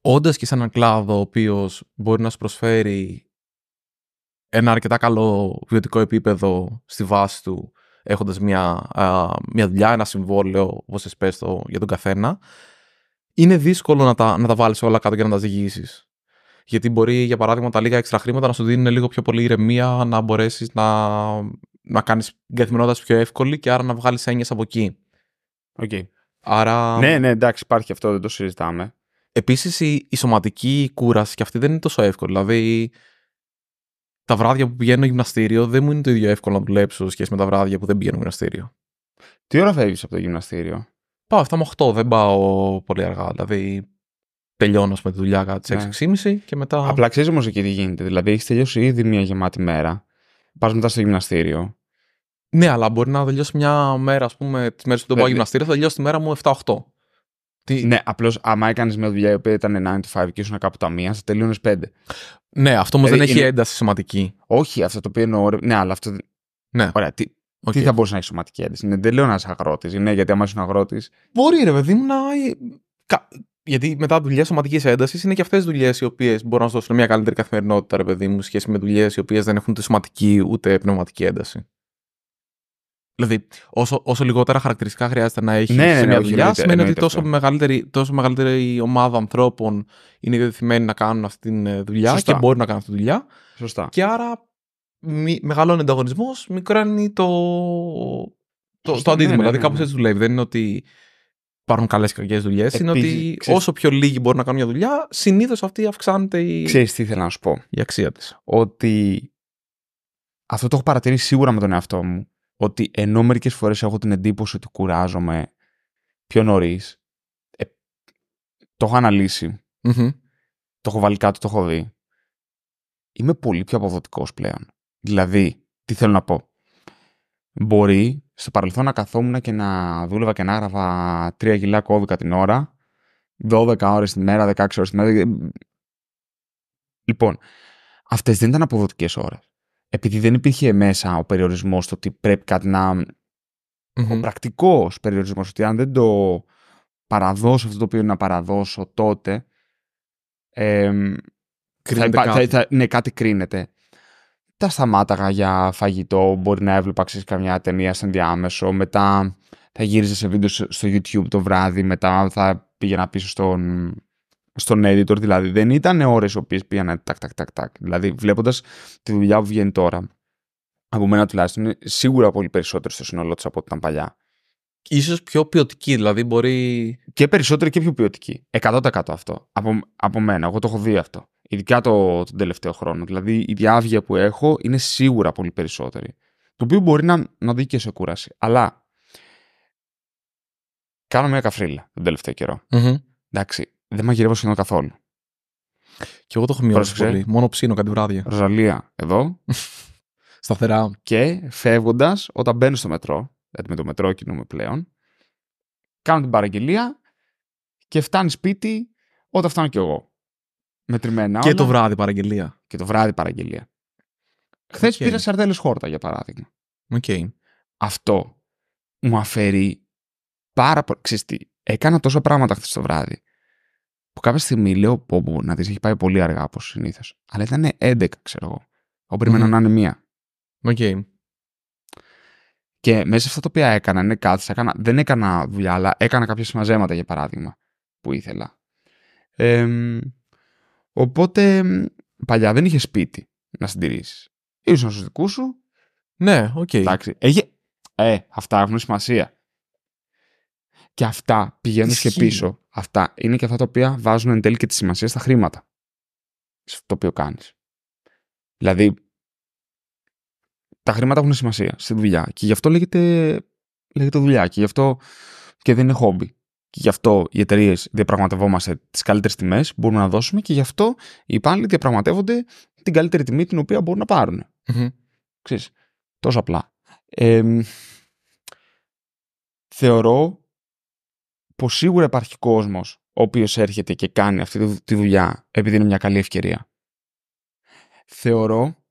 όντας και σε έναν κλάδο ο οποίος μπορεί να σου προσφέρει ένα αρκετά καλό βιωτικό επίπεδο στη βάση του, έχοντας μια, μια δουλειά, ένα συμβόλαιο, όπως εσπέ το, για τον καθένα, είναι δύσκολο να τα, να τα βάλεις όλα κάτω και να τα ζυγίσει. Γιατί μπορεί, για παράδειγμα, τα λίγα έξτρα χρήματα να σου δίνουν λίγο πιο πολύ ηρεμία, να μπορέσεις να, να κάνεις την καθημερινότητα πιο εύκολη και άρα να βγάλεις έννοιες από εκεί. Okay. Άρα... Ναι, ναι, εντάξει, υπάρχει αυτό, δεν το συζητάμε. Επίσης, η, η σωματική κούραση και αυτή δεν είναι τόσο εύκολη. Δηλαδή, τα βράδια που πηγαίνω γυμναστήριο δεν μου είναι το ίδιο εύκολο να δουλέψω σχέση με τα βράδια που δεν πηγαίνω γυμναστήριο. Τι ώρα φεύγεις από το γυμναστήριο. Πάω 7 8, δεν πάω πολύ αργά. Δηλαδή τελειώνω με τη δουλειά κατά τι 6.30 και μετά. Απλά ξέρεις όμως εκεί τι γίνεται. Δηλαδή έχεις τελειώσει ήδη μια γεμάτη μέρα. Πας μετά στο γυμναστήριο. Ναι, αλλά μπορεί να τελειώσει μια μέρα, ας πούμε, τις μέρες που δεν πάω γυμναστήριο, θα τελειώσει τη μέρα μου 7-8. Ναι, απλώς άμα έκανες μια δουλειά η οποία ήταν 9 to 5 και ήσουν κάπου τα μία, θα τελείωνες 5. Ναι, αυτό όμως δεν δηλαδή έχει ένταση σωματική. Όχι, αυτό το οποίο εννοώ. Ναι, αλλά αυτό. Ναι. Ωραία, τι, τι θα μπορούσε να έχει σωματική ένταση. Είναι τελείω ένα αγρότης. Ναι, γιατί άμα είσαι αγρότης. Μπορεί, ρε παιδί μου, να. Κα... Γιατί μετά δουλειά σωματικής έντασης είναι και αυτές δουλειές οι οποίες μπορούν να σου δώσουν μια καλύτερη καθημερινότητα, ρε παιδί μου, σχέση με δουλειές οι οποίες δεν έχουν ούτε σωματική ούτε πνευματική ένταση. Δηλαδή, όσο, όσο λιγότερα χαρακτηριστικά χρειάζεται να έχεις ναι, σε μια δουλειά, σημαίνει ότι τόσο μεγαλύτερη, τόσο μεγαλύτερη ομάδα ανθρώπων είναι διατεθειμένη να κάνουν αυτή τη ε, δουλειά Σωστά. και μπορεί να κάνουν αυτή τη δουλειά. Σωστά. Και άρα μεγαλώνει ο ανταγωνισμό, μικράνει το, το, ναι, ναι, δηλαδή, ναι, κάπως έτσι δουλεύει. Δεν είναι ότι υπάρχουν καλές και κακές δουλειές. Είναι ότι όσο πιο λίγοι μπορούν να κάνουν μια δουλειά, συνήθως αυτή αυξάνεται η. τι να σου πω. Η αξία της. Ότι αυτό το έχω παρατηρήσει σίγουρα με τον εαυτό μου ότι ενώ μερικές φορές έχω την εντύπωση ότι κουράζομαι πιο νωρίς. Ε, το έχω Το έχω βάλει κάτω, το έχω δει. Είμαι πολύ πιο αποδοτικός πλέον. Δηλαδή, τι θέλω να πω. Μπορεί στο παρελθόν να καθόμουν και να δούλευα και να έγραφα τρία κιλά κώδικα την ώρα, 12 ώρες την μέρα, 16 ώρες την μέρα. Ε, λοιπόν, αυτές δεν ήταν αποδοτικές ώρες επειδή δεν υπήρχε μέσα ο περιορισμός το ότι πρέπει κάτι να. Ο πρακτικός περιορισμός, ότι αν δεν το παραδώσω αυτό το οποίο είναι να παραδώσω τότε. Ε, θα υπά... κάτι. ναι, κάτι κρίνεται. Τα σταμάταγα για φαγητό. Μπορεί να έβλεπα ξέρεις, καμιά ταινία σαν διάμεσο. Μετά θα γύριζε σε βίντεο στο YouTube το βράδυ. Μετά θα πήγαινα πίσω στον στον editor, δηλαδή δεν ήταν ώρες οι οποίες πήγαν τακ τακ τακ τακ. Δηλαδή βλέποντας τη δουλειά που βγαίνει τώρα, από μένα τουλάχιστον είναι σίγουρα πολύ περισσότερο στο σύνολό τη από ό,τι ήταν παλιά. Ίσως πιο ποιοτική, δηλαδή μπορεί... Και περισσότερο και πιο ποιοτική. 100% αυτό. Από, από μένα, εγώ το έχω δει αυτό. Ειδικά το, τον τελευταίο χρόνο. Δηλαδή η διάβγεια που έχω είναι σίγουρα πολύ περισσότερη. Το οποίο μπορεί να, να δει και σε κούραση. Αλλά κάνω μια καφρίλα τον τελευταίο καιρό. Mm-hmm. Εντάξει, δεν μαγειρεύω σχεδόν καθόλου. Και εγώ το έχω μειώσει πολύ. Μόνο ψήνω κάτι βράδυ. Ροζαλία, εδώ. Σταθερά. Και φεύγοντας, όταν μπαίνω στο μετρό, γιατί δηλαδή με το μετρό κινούμε πλέον, κάνω την παραγγελία και φτάνει σπίτι όταν φτάνω κι εγώ. Μετρημένα. Και το βράδυ παραγγελία. Και το βράδυ παραγγελία. Χθες πήρα σαρτέλε χόρτα, για παράδειγμα. Okay. Αυτό μου αφαιρεί πάρα πολύ. έκανα τόσα πράγματα χθες το βράδυ που κάποια στιγμή λέω πω, να τη έχει πάει πολύ αργά όπω συνήθως. Αλλά ήταν 11 ξέρω εγώ. Εγώ να είναι μία. Οκ. Okay. Και μέσα σε αυτά τα οποία έκανα, Είναι κάθισα, δεν έκανα δουλειά, αλλά έκανα κάποια συμμαζέματα για παράδειγμα που ήθελα. οπότε παλιά δεν είχες σπίτι να συντηρήσεις. Ήσουν στου δικού σου. Ναι, οκ. Okay. Εντάξει. ε, αυτά έχουν σημασία. Και αυτά πηγαίνουν και πίσω. Αυτά είναι και αυτά τα οποία βάζουν εν τέλει και τη σημασία στα χρήματα. Σε αυτό το οποίο κάνεις. Δηλαδή, τα χρήματα έχουν σημασία στη δουλειά. Και γι' αυτό λέγεται, λέγεται δουλειά. Και γι' αυτό και δεν είναι χόμπι. Και γι' αυτό οι εταιρείες διαπραγματευόμαστε τις καλύτερες τιμές που μπορούμε να δώσουμε και γι' αυτό οι υπάλληλοι διαπραγματεύονται την καλύτερη τιμή την οποία μπορούν να πάρουν. Ξέρεις, τόσο απλά. θεωρώ πως σίγουρα υπάρχει κόσμος ο οποίος έρχεται και κάνει αυτή τη δουλειά επειδή είναι μια καλή ευκαιρία. Θεωρώ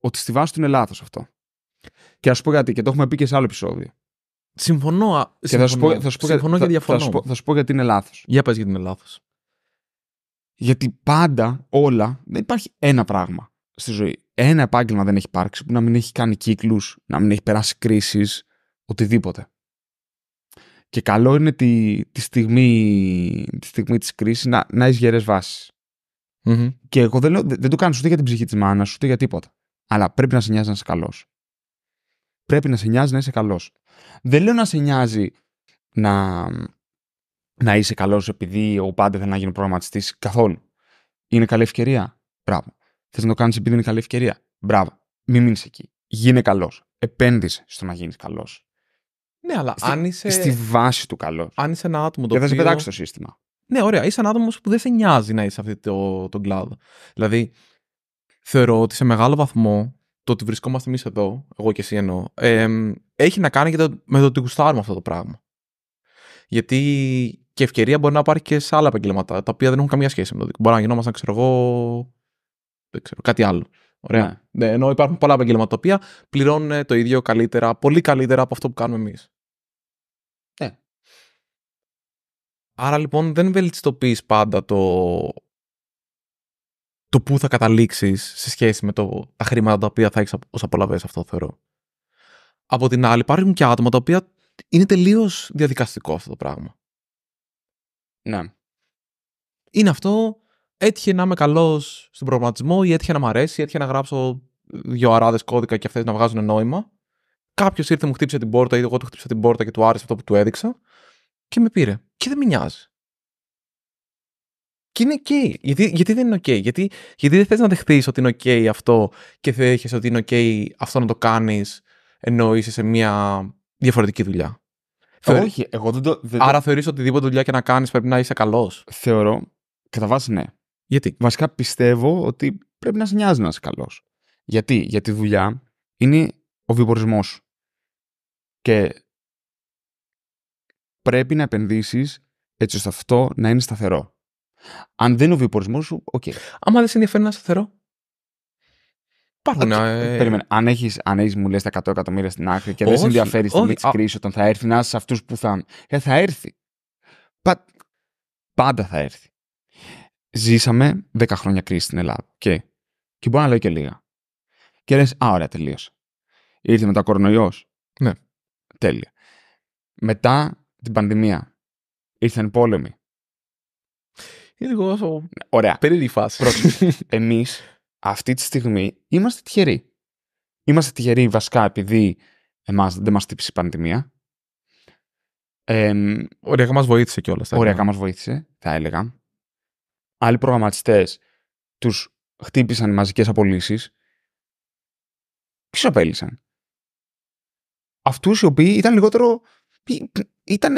ότι στη βάση του είναι λάθος αυτό. Και α σου πω γιατί και το έχουμε πει και σε άλλο επεισόδιο. Συμφωνώ. Και θα θα σου διαφωνώ. Θα σου πω, γιατί είναι λάθος. Για πα γιατί είναι λάθος. Γιατί πάντα όλα δεν υπάρχει ένα πράγμα στη ζωή. Ένα επάγγελμα δεν έχει υπάρξει που να μην έχει κάνει κύκλους, να μην έχει περάσει κρίσεις, οτιδήποτε. Και καλό είναι τη, τη, στιγμή, τη στιγμή της κρίσης να, να έχεις γερές βάσεις. Και εγώ δεν, λέω, δεν το κάνω ούτε για την ψυχή της μάνας, ούτε για τίποτα. Αλλά πρέπει να σε νοιάζει να είσαι καλός. Πρέπει να σε νοιάζει να είσαι καλός. Δεν λέω να σε νοιάζει να, να είσαι καλός επειδή ο πάντα θέλει να γίνει προγραμματιστής. Καθόλου. Είναι καλή ευκαιρία. Μπράβο. Θες να το κάνεις επειδή είναι καλή ευκαιρία. Μπράβο. Μην μείνεις εκεί. Γίνε καλός. Επένδυσε στο να γίνεις καλός. Ναι, αλλά στη, αν είσαι. Στη βάση του καλός. Αν είσαι ένα άτομο το Δεν θα σε πετάξει το σύστημα. Ναι, ωραία. Είσαι ένα άτομος που δεν σε νοιάζει να είσαι σε αυτόν το, τον κλάδο. Δηλαδή, θεωρώ ότι σε μεγάλο βαθμό το ότι βρισκόμαστε εμείς εδώ, εγώ και εσύ εννοώ, ε, έχει να κάνει και με το ότι γουστάρουμε αυτό το πράγμα. Γιατί και ευκαιρία μπορεί να πάρει και σε άλλα επαγγέλματα τα οποία δεν έχουν καμία σχέση με το δικό. Μπορεί να γινόμαστε, ξέρω εγώ. Δεν ξέρω, κάτι άλλο. Ωραία. Ναι. ναι. ενώ υπάρχουν πολλά επαγγέλματα πληρώνουν το ίδιο καλύτερα, πολύ καλύτερα από αυτό που κάνουμε εμείς. Ναι. Άρα λοιπόν δεν βελτιστοποιείς πάντα το, το πού θα καταλήξεις σε σχέση με το, τα χρήματα τα οποία θα έχεις ω απολαυέ, αυτό θεωρώ. Από την άλλη, υπάρχουν και άτομα τα οποία είναι τελείως διαδικαστικό αυτό το πράγμα. Ναι. Είναι αυτό έτυχε να είμαι καλός στον προγραμματισμό ή έτυχε να μ' αρέσει, έτυχε να γράψω δύο αράδες κώδικα και αυτές να βγάζουν νόημα. Κάποιος ήρθε, μου χτύπησε την πόρτα ή εγώ του χτύπησα την πόρτα και του άρεσε αυτό που του έδειξα και με πήρε. Και δεν με νοιάζει. Και είναι OK. Γιατί, γιατί δεν είναι OK. Γιατί, γιατί δεν θες να δεχθείς ότι είναι OK αυτό και έχει ότι είναι OK αυτό να το κάνεις ενώ είσαι σε μια διαφορετική δουλειά. Όχι, εγώ δεν το. Δεν... Άρα θεωρείς οτιδήποτε δουλειά και να κάνεις πρέπει να είσαι καλός. Θεωρώ, κατά βάση ναι. Γιατί βασικά πιστεύω ότι πρέπει να σε νοιάζει να είσαι καλός. Γιατί η δουλειά είναι ο σου. Και πρέπει να επενδύσεις έτσι ώστε αυτό να είναι σταθερό. Αν δεν είναι ο βιοπορισμό σου, οκ. Okay. Άμα δεν σε ενδιαφέρει να σταθερό. Υπάρχουν. Ε, ε, περίμενε. Αν έχεις αν έχεις, μου λες τα 100 εκατομμύρια στην άκρη και δεν σε ενδιαφέρει στην στιγμή κρίσης όταν θα έρθει να είσαι σε αυτούς που θα. Ε, θα έρθει. Πάντα θα έρθει ζήσαμε 10 χρόνια κρίση στην Ελλάδα. Και, και μπορεί να λέω και λίγα. Και λες, α, ωραία, τελείωσε. Ήρθε μετά ο κορονοϊός. Ναι. Τέλεια. Μετά την πανδημία. Ήρθαν πόλεμοι. Είναι λίγο όσο... Ωραία. Περίεργη φάση. Εμείς αυτή τη στιγμή είμαστε τυχεροί. Είμαστε τυχεροί βασικά επειδή δεν μας τύψει η πανδημία. Ε, Οριακά μας βοήθησε κιόλας. Ωριακά μας βοήθησε, θα έλεγα άλλοι προγραμματιστές τους χτύπησαν μαζικές απολύσεις. Ποιου απέλησαν. Αυτούς οι οποίοι ήταν λιγότερο. ήταν.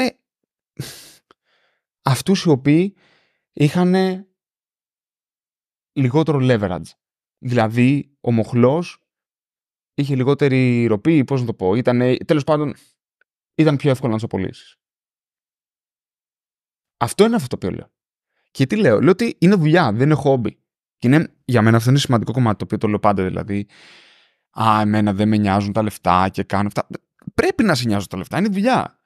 Αυτούς οι οποίοι είχαν λιγότερο leverage. Δηλαδή, ο μοχλός είχε λιγότερη ροπή, πώς να το πω. Ήταν, τέλος πάντων, ήταν πιο εύκολο να του απολύσεις. Αυτό είναι αυτό το οποίο λέω. Και τι λέω, λέω ότι είναι δουλειά, δεν είναι χόμπι. Και είναι, για μένα αυτό είναι σημαντικό κομμάτι το οποίο το λέω πάντα. Δηλαδή, Α, εμένα δεν με νοιάζουν τα λεφτά και κάνω αυτά. Πρέπει να σε νοιάζουν τα λεφτά, είναι δουλειά.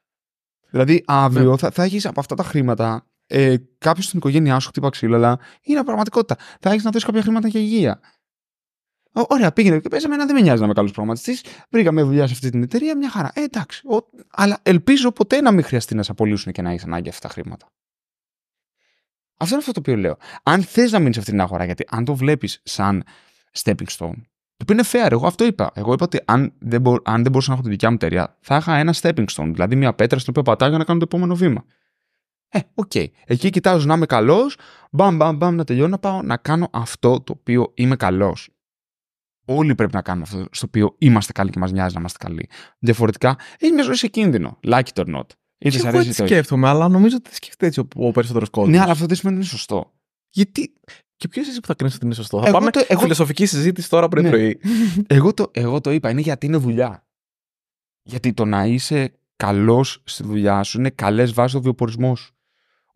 Δηλαδή, αύριο ναι. θα, θα έχεις από αυτά τα χρήματα. Ε, Κάποιο στην οικογένειά σου χτύπα ξύλο, αλλά είναι πραγματικότητα. Θα έχεις να δώσεις κάποια χρήματα για υγεία. Ω, ωραία, πήγαινε και πες, ένα, δεν με νοιάζει να είμαι καλός προγραμματιστής. Βρήκαμε δουλειά σε αυτή την εταιρεία, μια χαρά. Ε, εντάξει. αλλά ελπίζω ποτέ να μην χρειαστεί να σε απολύσουν και να έχεις ανάγκη αυτά τα χρήματα. Αυτό είναι αυτό το οποίο λέω. Αν θες να μείνεις σε αυτήν την αγορά, γιατί αν το βλέπεις σαν stepping stone, το οποίο είναι fair, εγώ αυτό είπα. Εγώ είπα ότι αν δεν, μπο, αν μπορούσα να έχω τη δικιά μου εταιρεία, θα είχα ένα stepping stone, δηλαδή μια πέτρα στην οποία πατάω για να κάνω το επόμενο βήμα. Ε, οκ. Okay. Εκεί κοιτάζω να είμαι καλός, μπαμ, μπαμ, μπαμ, να τελειώνω, να πάω να κάνω αυτό το οποίο είμαι καλός. Όλοι πρέπει να κάνουμε αυτό στο οποίο είμαστε καλοί και μας νοιάζει να είμαστε καλοί. Διαφορετικά, έχει μια ζωή σε κίνδυνο. Like it or not. Ή τη αρέσει. Δεν σκέφτομαι, αλλά νομίζω ότι σκέφτεται έτσι ο, περισσότερος κόσμος. Ναι, αλλά αυτό δεν σημαίνει είναι σωστό. Γιατί. Και ποιος εσύ που θα κρίνεις ότι είναι σωστό. Θα πάμε το, φιλοσοφικη φιλοσοφική συζήτηση τώρα πρωί-πρωί. Ναι. εγώ, το, το είπα. Είναι γιατί είναι δουλειά. Γιατί το να είσαι καλός στη δουλειά σου είναι καλές βάσεις ο βιοπορισμό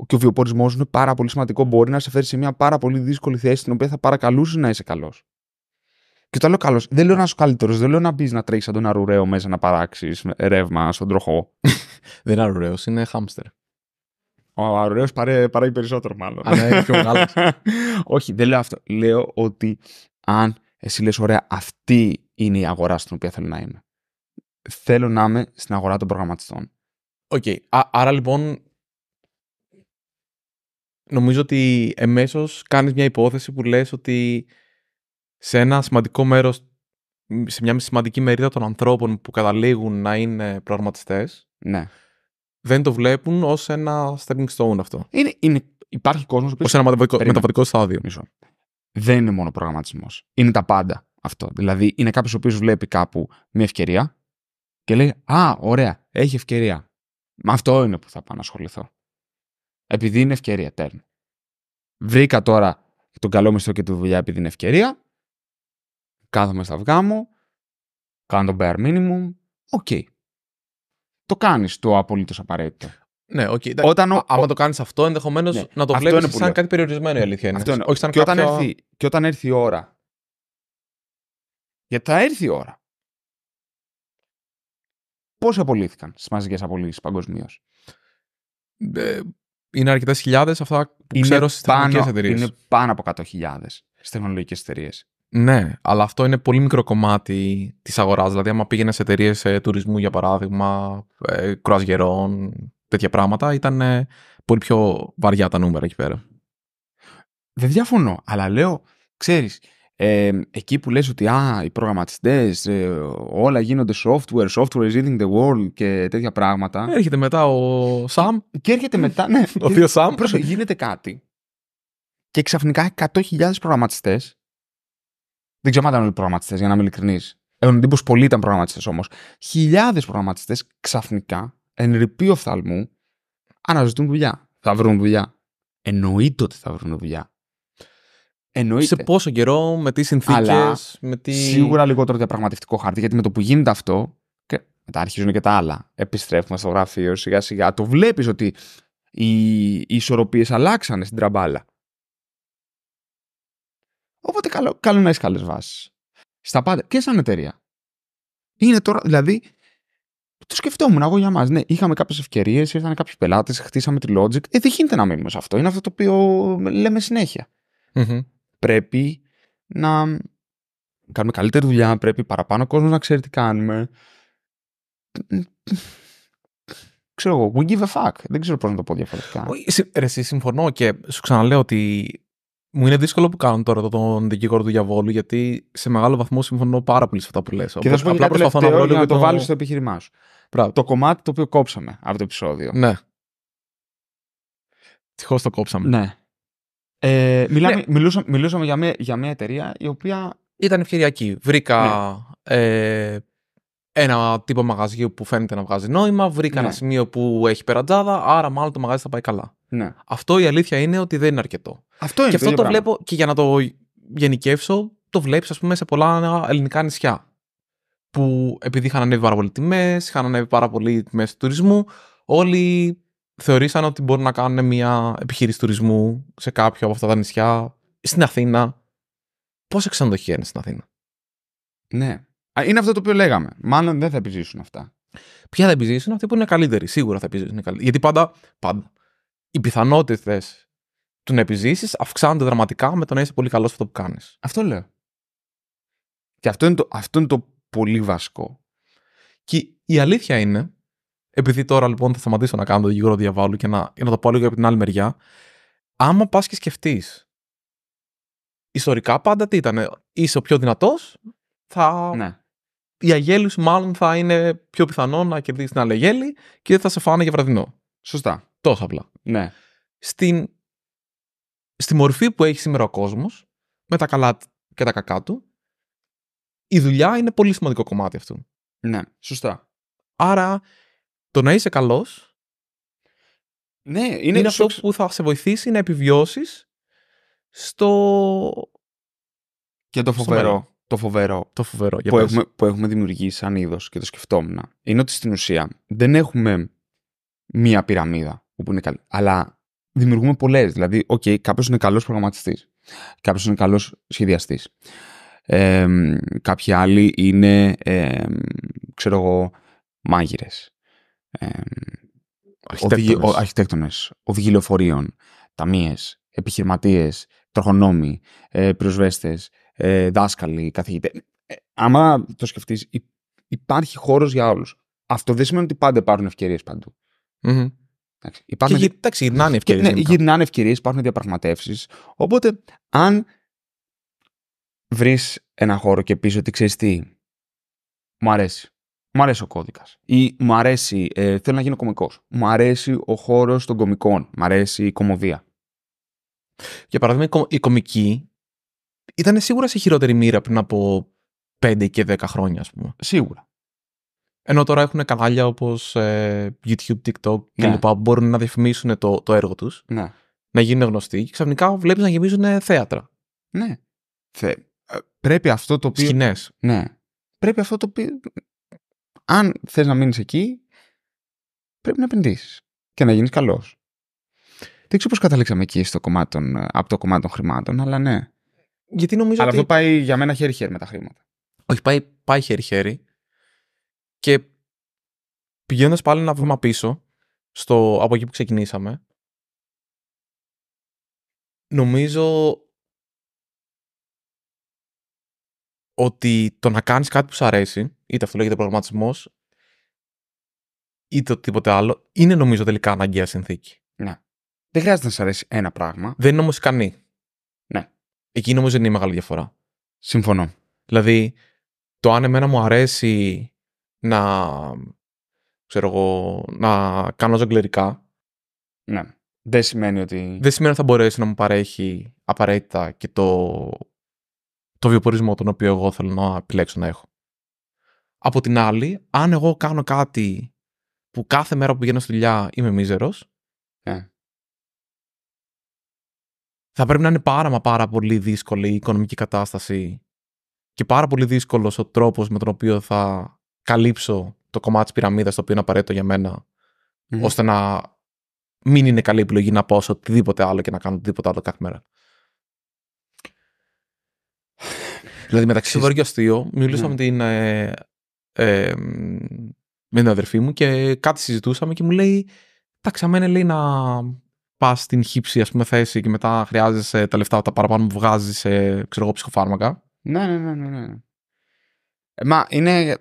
Και ο βιοπορισμό είναι πάρα πολύ σημαντικό. Μπορεί να σε φέρει σε μια πάρα πολύ δύσκολη θέση, στην οποία θα παρακαλούσες να είσαι καλός. Και το άλλο καλός. Δεν λέω να είσαι καλύτερος, δεν λέω να μπεις να τρέχεις σαν τον αρουραίο μέσα να παράξεις ρεύμα στον τροχό. δεν είναι αρουραίος, είναι χάμστερ. Ο αρουραίος παράγει περισσότερο, μάλλον. Αλλά ναι, είναι πιο μεγάλος. Όχι, δεν λέω αυτό. Λέω ότι αν εσύ λες ωραία, αυτή είναι η αγορά στην οποία θέλω να είμαι. Θέλω να είμαι στην αγορά των προγραμματιστών. Οκ. Okay. Άρα λοιπόν νομίζω ότι εμέσως κάνεις μια υπόθεση που λες ότι σε ένα σημαντικό μέρος, σε μια σημαντική μερίδα των ανθρώπων που καταλήγουν να είναι προγραμματιστές, ναι. δεν το βλέπουν ως ένα stepping stone αυτό. Είναι, είναι, υπάρχει κόσμος... Που... Ως ένα μεταβατικό, στάδιο. Μισό. Δεν είναι μόνο προγραμματισμός. Είναι τα πάντα αυτό. Δηλαδή είναι κάποιος ο οποίος βλέπει κάπου μια ευκαιρία και λέει «Α, ωραία, έχει ευκαιρία. Με αυτό είναι που θα πάω να ασχοληθώ. Επειδή είναι ευκαιρία, τέρν. Βρήκα τώρα τον καλό μισθό και τη δουλειά επειδή είναι ευκαιρία κάθομαι στα αυγά μου, κάνω το bare minimum, οκ. Okay. Το κάνεις το απολύτως απαραίτητο. Ναι, okay. όταν, ο... άμα το κάνεις αυτό, ενδεχομένως ναι. να το βλέπεις σαν κάτι περιορισμένο η αλήθεια. Είναι. Αυτό είναι. Όχι σαν και, όταν έρθει, και όταν έρθει η ώρα. Γιατί θα έρθει η ώρα. Πόσοι απολύθηκαν στις μαζικές απολύσεις παγκοσμίως. Ε, είναι αρκετές χιλιάδες αυτά που είναι ξέρω στις τεχνολογικές εταιρείες. Είναι πάνω από 100.000 στις τεχνολογικές εταιρείες. Ναι, αλλά αυτό είναι πολύ μικρό κομμάτι της αγοράς. Δηλαδή, άμα πήγαινες σε εταιρείες ε, τουρισμού, για παράδειγμα, ε, κρουαζιερών, τέτοια πράγματα, ήταν πολύ πιο βαριά τα νούμερα εκεί πέρα. Δεν διαφωνώ, αλλά λέω, ξέρεις, ε, εκεί που λες ότι α, οι προγραμματιστές, ε, όλα γίνονται software, software is eating the world και τέτοια πράγματα. Έρχεται μετά ο Σαμ. Και έρχεται μετά, ναι. Ο Σαμ. γίνεται κάτι και ξαφνικά 100.000 προγραμματιστές, δεν ξέρω αν ήταν όλοι προγραμματιστές, για να είμαι ειλικρινής. Έχω εντύπωση πολλοί ήταν προγραμματιστές όμως. Χιλιάδες προγραμματιστές ξαφνικά, εν ρηπεί οφθαλμού, αναζητούν δουλειά. Θα βρουν δουλειά. Εννοείται ότι θα βρουν δουλειά. Εννοείται. Σε πόσο καιρό, με τι συνθήκες. Τι... Σίγουρα λιγότερο διαπραγματευτικό χάρτη, γιατί με το που γίνεται αυτό. Και μετά αρχίζουν και τα άλλα. Επιστρέφουμε στο γραφείο σιγά σιγά. Το βλέπεις ότι οι ισορροπίες αλλάξανε στην τραμπάλα. Οπότε καλό, καλό να έχεις καλές βάσεις. Στα πάντα και σαν εταιρεία. Είναι τώρα, δηλαδή, το σκεφτόμουν εγώ για μας. Ναι, είχαμε κάποιες ευκαιρίες, ήρθαν κάποιοι πελάτες, χτίσαμε τη Logic. Ε, δεν γίνεται να μείνουμε σε αυτό. Είναι αυτό το οποίο λέμε Πρέπει να κάνουμε καλύτερη δουλειά. Πρέπει παραπάνω κόσμο να ξέρει τι κάνουμε. Ξέρω εγώ, we give a fuck. Δεν ξέρω πώς να το πω διαφορετικά. συμφωνώ και σου ξαναλέω ότι μου είναι δύσκολο που κάνω τώρα τον δικηγόρο του διαβόλου, γιατί σε μεγάλο βαθμό συμφωνώ πάρα πολύ σε αυτά που λες. Και θα σου να βρω να το βάλεις στο επιχείρημά σου. Το κομμάτι το οποίο κόψαμε αυτό το επεισόδιο. Ναι. Τυχώς το κόψαμε. Ναι. Ε, ναι. Μιλούσαμε, για, μια, για μια εταιρεία η οποία. Ήταν ευκαιριακή. Βρήκα ναι. ε, ένα τύπο μαγαζιού που φαίνεται να βγάζει νόημα, βρήκα ναι. ένα σημείο που έχει περατζάδα, άρα μάλλον το μαγαζί θα πάει καλά. Ναι. Αυτό η αλήθεια είναι ότι δεν είναι αρκετό. Αυτό είναι και αυτό το, το βλέπω και για να το γενικεύσω, το βλέπεις, ας πούμε, σε πολλά ελληνικά νησιά. Που επειδή είχαν ανέβει πάρα πολύ τιμές, είχαν ανέβει πάρα πολύ τιμέ του τουρισμού, όλοι θεωρήσαν ότι μπορούν να κάνουν μια επιχείρηση τουρισμού σε κάποιο από αυτά τα νησιά. Στην Αθήνα. Πόσα ξενοδοχεία είναι στην Αθήνα. Ναι. Είναι αυτό το οποίο λέγαμε. Μάλλον δεν θα επιζήσουν αυτά. Ποια θα επιζήσουν, αυτοί που είναι καλύτεροι. Σίγουρα θα επιζήσουν Γιατί πάντα, πάντα οι πιθανότητες του να επιζήσεις αυξάνονται δραματικά με το να είσαι πολύ καλός αυτό που κάνεις. Αυτό λέω. Και αυτό είναι, το, αυτό το πολύ βασικό. Και η αλήθεια είναι, επειδή τώρα λοιπόν θα σταματήσω να κάνω το γύρο διαβάλου και να, το πω λίγο από την άλλη μεριά, άμα πας και σκεφτείς, ιστορικά πάντα τι ήταν, είσαι ο πιο δυνατός, θα ναι η Αγέλη μάλλον θα είναι πιο πιθανό να κερδίσεις την άλλη και δεν θα σε φάνε για βραδινό. Σωστά. Τόσο απλά. Ναι. Στην... Στη μορφή που έχει σήμερα ο κόσμος, με τα καλά και τα κακά του, η δουλειά είναι πολύ σημαντικό κομμάτι αυτού. Ναι, σωστά. Άρα, το να είσαι καλός. Ναι, είναι, αυτό που θα σε βοηθήσει να επιβιώσεις στο. Και το φοβερό το φοβερό, το που, έχουμε, που δημιουργήσει σαν είδος και το σκεφτόμουν είναι ότι στην ουσία δεν έχουμε μία πυραμίδα όπου είναι καλή, αλλά δημιουργούμε πολλές. Δηλαδή, κάποιος είναι καλός προγραμματιστής, κάποιος είναι καλός σχεδιαστής. Ε, κάποιοι άλλοι είναι, ξέρω εγώ, μάγειρες. Ε, Αρχιτέκτονε. Οδηγοί λεωφορείων. Ταμείες. Επιχειρηματίες. Τροχονόμοι. Ε, Πυροσβέστες ε, δάσκαλοι, καθηγητέ. Ε, άμα το σκεφτείς, υπάρχει χώρος για όλους. Αυτό δεν σημαίνει ότι πάντα υπάρχουν ευκαιρίες παντού. Mm-hmm. Υπάρχουν... Και, εντάξει, γυρνάνε ευκαιρίες. Ναι, ναι γυρνάνε ευκαιρίες, υπάρχουν διαπραγματεύσεις. Οπότε, αν βρεις ένα χώρο και πεις ότι ξέρεις τι, μου αρέσει. Μου αρέσει ο κώδικας. Ή μου αρέσει, ε, θέλω να γίνω κωμικός. Μου αρέσει ο χώρος των κωμικών. Μου αρέσει η μου αρεσει ε θελω να γινω κωμικο μου αρεσει ο χωρο των κωμικων μου αρεσει η κωμωδια Για παράδειγμα, η κομικοί ήταν σίγουρα σε χειρότερη μοίρα πριν από 5 και 10 χρόνια, ας πούμε. Σίγουρα. Ενώ τώρα έχουν κανάλια όπως ε, YouTube, TikTok ναι. κλπ. που μπορούν να διαφημίσουν το, το έργο τους, ναι. να γίνουν γνωστοί και ξαφνικά βλέπεις να γεμίζουν θέατρα. Ναι. Θε... Ε, πρέπει αυτό το οποίο. Σκηνές. Ναι. Πρέπει αυτό το οποίο. Αν θες να μείνεις εκεί, πρέπει να επενδύσεις και να γίνεις καλός. Δεν ξέρω πώς καταλήξαμε εκεί στο κομμάτι των, ε, από το κομμάτι των χρημάτων, αλλά ναι. Γιατί νομίζω Αλλά ότι... αυτό πάει για μένα χέρι-χέρι με τα χρήματα. Όχι, πάει, πάει χέρι-χέρι. Και πηγαίνοντας πάλι ένα βήμα πίσω, στο, από εκεί που ξεκινήσαμε, νομίζω ότι το να κάνεις κάτι που σου αρέσει, είτε αυτό λέγεται προγραμματισμός, είτε οτιδήποτε άλλο, είναι νομίζω τελικά αναγκαία συνθήκη. Ναι. Δεν χρειάζεται να σου αρέσει ένα πράγμα. Δεν είναι όμως ικανή. Εκεί νομίζω είναι η μεγάλη διαφορά. Συμφωνώ. Δηλαδή, το αν εμένα μου αρέσει να, ξέρω να κάνω ζαγκλερικά, Ναι. Δεν σημαίνει ότι... Δεν σημαίνει ότι θα μπορέσει να μου παρέχει απαραίτητα και το, το βιοπορισμό τον οποίο εγώ θέλω να επιλέξω να έχω. Από την άλλη, αν εγώ κάνω κάτι που κάθε μέρα που πηγαίνω στη δουλειά είμαι μίζερος, ναι θα πρέπει να είναι πάρα μα πάρα πολύ δύσκολη η οικονομική κατάσταση και πάρα πολύ δύσκολος ο τρόπος με τον οποίο θα καλύψω το κομμάτι της πυραμίδας το οποίο είναι απαραίτητο για μένα, ώστε να μην είναι καλή επιλογή να πάω σε οτιδήποτε άλλο και να κάνω οτιδήποτε άλλο κάθε μέρα. Δηλαδή μεταξύ. Στο Βόρειο αστείο, μιλούσα με την. Ε, ε αδερφή μου και κάτι συζητούσαμε και μου λέει. Εντάξει, αμένα λέει να πας στην χύψη, ας πούμε, θέση και μετά χρειάζεσαι τα λεφτά τα παραπάνω που βγάζεις σε ξέρω εγώ, ψυχοφάρμακα. Ναι, ναι, ναι, ναι. ναι. Ε, μα είναι.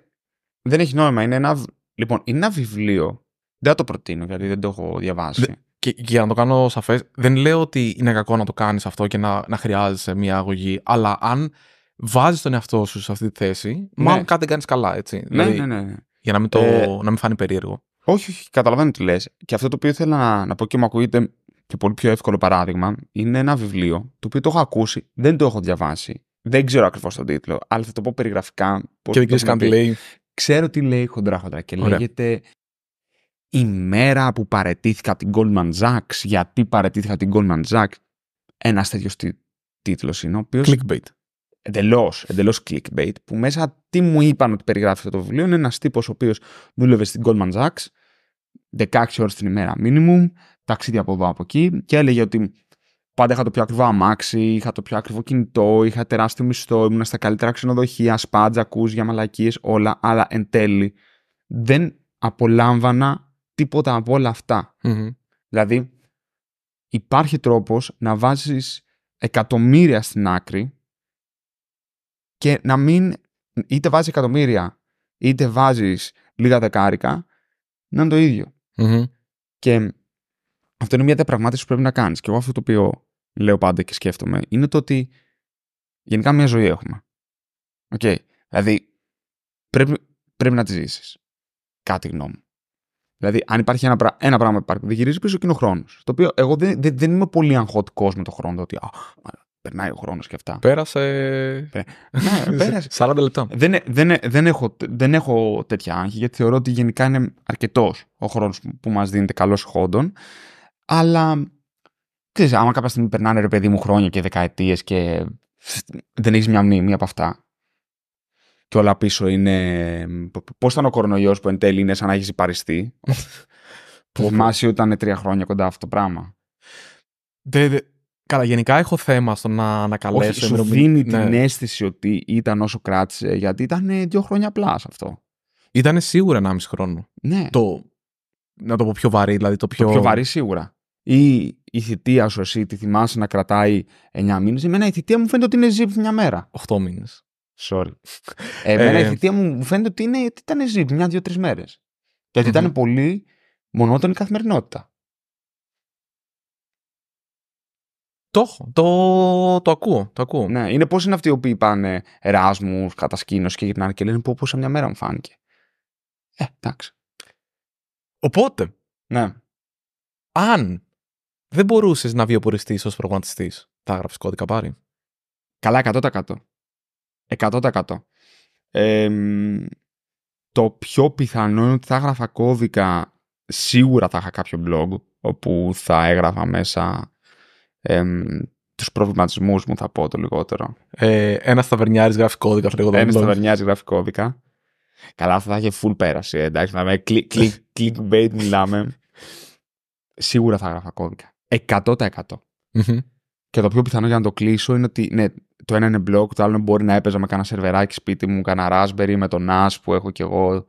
Δεν έχει νόημα. Είναι ένα... Λοιπόν, είναι ένα βιβλίο. Δεν το προτείνω γιατί δεν το έχω διαβάσει. Και, για να το κάνω σαφές, δεν λέω ότι είναι κακό να το κάνεις αυτό και να, να χρειάζεσαι μια αγωγή, αλλά αν βάζεις τον εαυτό σου σε αυτή τη θέση, ναι. μάλλον κάτι κάνεις καλά, έτσι. Ναι, δηλαδή, ναι, ναι, ναι. Για να μην, το, ε... να μην φανεί περίεργο. Όχι, όχι, καταλαβαίνω τι λες. Και αυτό το οποίο ήθελα να, να πω και μου ακούγεται και πολύ πιο εύκολο παράδειγμα είναι ένα βιβλίο το οποίο το έχω ακούσει, δεν το έχω διαβάσει. Δεν ξέρω ακριβώς τον τίτλο, αλλά θα το πω περιγραφικά. και δεν ξέρει τι λέει. Ξέρω τι λέει χοντρά χοντρά και λέγεται η μέρα που παρετήθηκα την Goldman Sachs, γιατί παρετήθηκα την Goldman Sachs. Ένας τέτοιος τίτλος είναι ο οποίος. Clickbait. Εντελώς, εντελώς clickbait, που μέσα τι μου είπαν ότι περιγράφει αυτό το βιβλίο είναι ένας τύπος ο οποίος δούλευε στην Goldman Sachs 16 ώρες την ημέρα minimum, ταξίδια από εδώ από εκεί και έλεγε ότι πάντα είχα το πιο ακριβό αμάξι, είχα το πιο ακριβό κινητό, είχα τεράστιο μισθό, ήμουν στα καλύτερα ξενοδοχεία, σπάντζα, κούζια, μαλακίες, όλα, αλλά εν τέλει δεν απολάμβανα τίποτα από όλα Δηλαδή υπάρχει τρόπος να βάζεις εκατομμύρια στην άκρη και να μην είτε βάζεις εκατομμύρια είτε βάζεις λίγα δεκάρικα να είναι το ιδιο Και αυτό είναι μια διαπραγμάτευση που πρέπει να κάνεις. Και εγώ αυτό το οποίο λέω πάντα και σκέφτομαι είναι το ότι γενικά μια ζωή έχουμε. Okay. Δηλαδή, πρέπει, πρέπει να τη ζήσεις. Κάτι γνώμη. Δηλαδή, αν υπάρχει ένα, ένα πράγμα που υπάρχει, δεν γυρίζει πίσω και είναι ο χρόνος. Το οποίο εγώ δεν, δεν, είμαι πολύ αγχωτικό με το χρόνο. ότι α, περνάει ο χρόνος και αυτά. Πέρασε. ναι, πέρασε. 40 λεπτά. Δεν, δεν, δεν, έχω, δεν έχω τέτοια άγχη, γιατί θεωρώ ότι γενικά είναι αρκετός ο χρόνος που μας δίνεται καλός χόντων. Αλλά ξέρεις, άμα κάποια στιγμή περνάνε ρε παιδί μου χρόνια και δεκαετίες και δεν έχεις μια μνήμη από αυτά. Και όλα πίσω είναι. Πώς ήταν ο κορονοϊός που εν τέλει είναι σαν να έχεις υπαριστεί. Θυμάσαι ότι ήταν τρία χρόνια κοντά αυτό το πράγμα. Δε, καλά, γενικά έχω θέμα στο να ανακαλέσω. Όχι, σου δίνει ναι. την αίσθηση ότι ήταν όσο κράτησε, γιατί ήταν δύο χρόνια απλά αυτό. Ήταν σίγουρα ένα μισή χρόνο. Ναι. Το, να το πω πιο βαρύ, δηλαδή το πιο. Το πιο βαρύ σίγουρα ή η θητεία σου εσύ τη θυμάσαι να κρατάει 9 μήνες. Εμένα η θητεία μου φαίνεται ότι είναι ζύπ μια μέρα. 8 μήνες. Sorry. Εμένα η ε, θητεία μου φαίνεται ότι, είναι, ότι ήταν ζύπ μια, δύο, τρεις μέρες. γιατι ήταν πολύ μονότονη καθημερινότητα. Το έχω. Το, το ακούω. Το ακούω. Ναι, είναι πω είναι αυτοί οι οποίοι πάνε Εράσμου, κατασκήνωση και γυρνάνε και λένε πω πόσα μια μέρα μου φάνηκε. Ε, εντάξει. Οπότε. Ναι. Αν δεν μπορούσες να βιοποριστείς ως προγραμματιστής. Τα έγραψες κώδικα πάρη. Καλά, 100%. 100%. Ε, το πιο πιθανό είναι ότι θα έγραφα κώδικα. Σίγουρα θα είχα κάποιο blog όπου θα έγραφα μέσα ε, τους προβληματισμούς μου, θα πω το λιγότερο. Ε, ένας ταβερνιάρης γράφει κώδικα. Ένα ταβερνιάρης γράφει κώδικα. Καλά, θα είχε full πέραση. Εντάξει, να με clickbait μιλάμε. Σίγουρα θα έγραφα κώδικα. 100%. Και το πιο πιθανό για να το κλείσω είναι ότι ναι, το ένα είναι blog, το άλλο μπορεί να έπαιζα με κανένα σερβεράκι σπίτι μου, κανένα raspberry με τον NAS που έχω κι εγώ.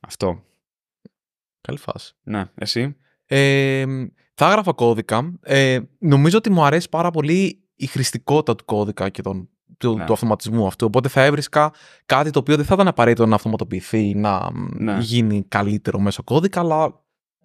αυτό. Καλή φάση. Ναι, εσύ. θα έγραφα κώδικα. Ε, νομίζω ότι μου αρέσει πάρα πολύ η χρηστικότητα του κώδικα και τον, του, ναι. του αυτοματισμού αυτού. Οπότε θα έβρισκα κάτι το οποίο δεν θα ήταν απαραίτητο να αυτοματοποιηθεί, να ναι. γίνει καλύτερο μέσω κώδικα, αλλά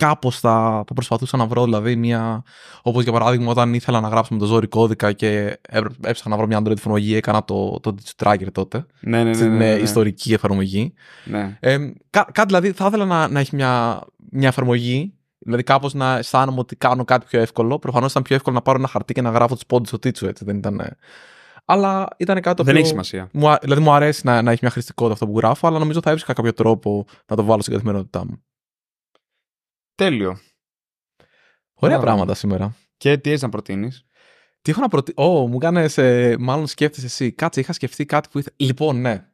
κάπως θα, θα προσπαθούσα να βρω. Δηλαδή, μια... όπως για παράδειγμα, όταν ήθελα να γράψω με το ζόρι κώδικα και έψαχνα να βρω μια Android εφαρμογή, έκανα το, το Tracker τότε. Ναι, ναι, ναι. ναι, ναι, ναι. ιστορική εφαρμογή. Ναι. Ε, κά, κάτι δηλαδή, θα ήθελα να, να έχει μια, μια εφαρμογή Δηλαδή, κάπως να αισθάνομαι ότι κάνω κάτι πιο εύκολο. Προφανώς ήταν πιο εύκολο να πάρω ένα χαρτί και να γράφω τους πόντους στο τίτσου, έτσι. Δεν ήταν. Αλλά ήταν κάτι που Δεν έχει σημασία. Μου, δηλαδή, μου αρέσει να, να έχει μια χρηστικότητα αυτό που γράφω, αλλά νομίζω θα έβρισκα κάποιο τρόπο να το βάλω στην καθημερινότητά μου. Τέλειο. Ωραία πράγματα σήμερα. Και τι έχεις να προτείνεις. Τι έχω να προτείνω. Ω, oh, μου κάνες. Ε, μάλλον σκέφτεσαι εσύ. Κάτσε, είχα σκεφτεί κάτι που ήθελα. Λοιπόν, ναι.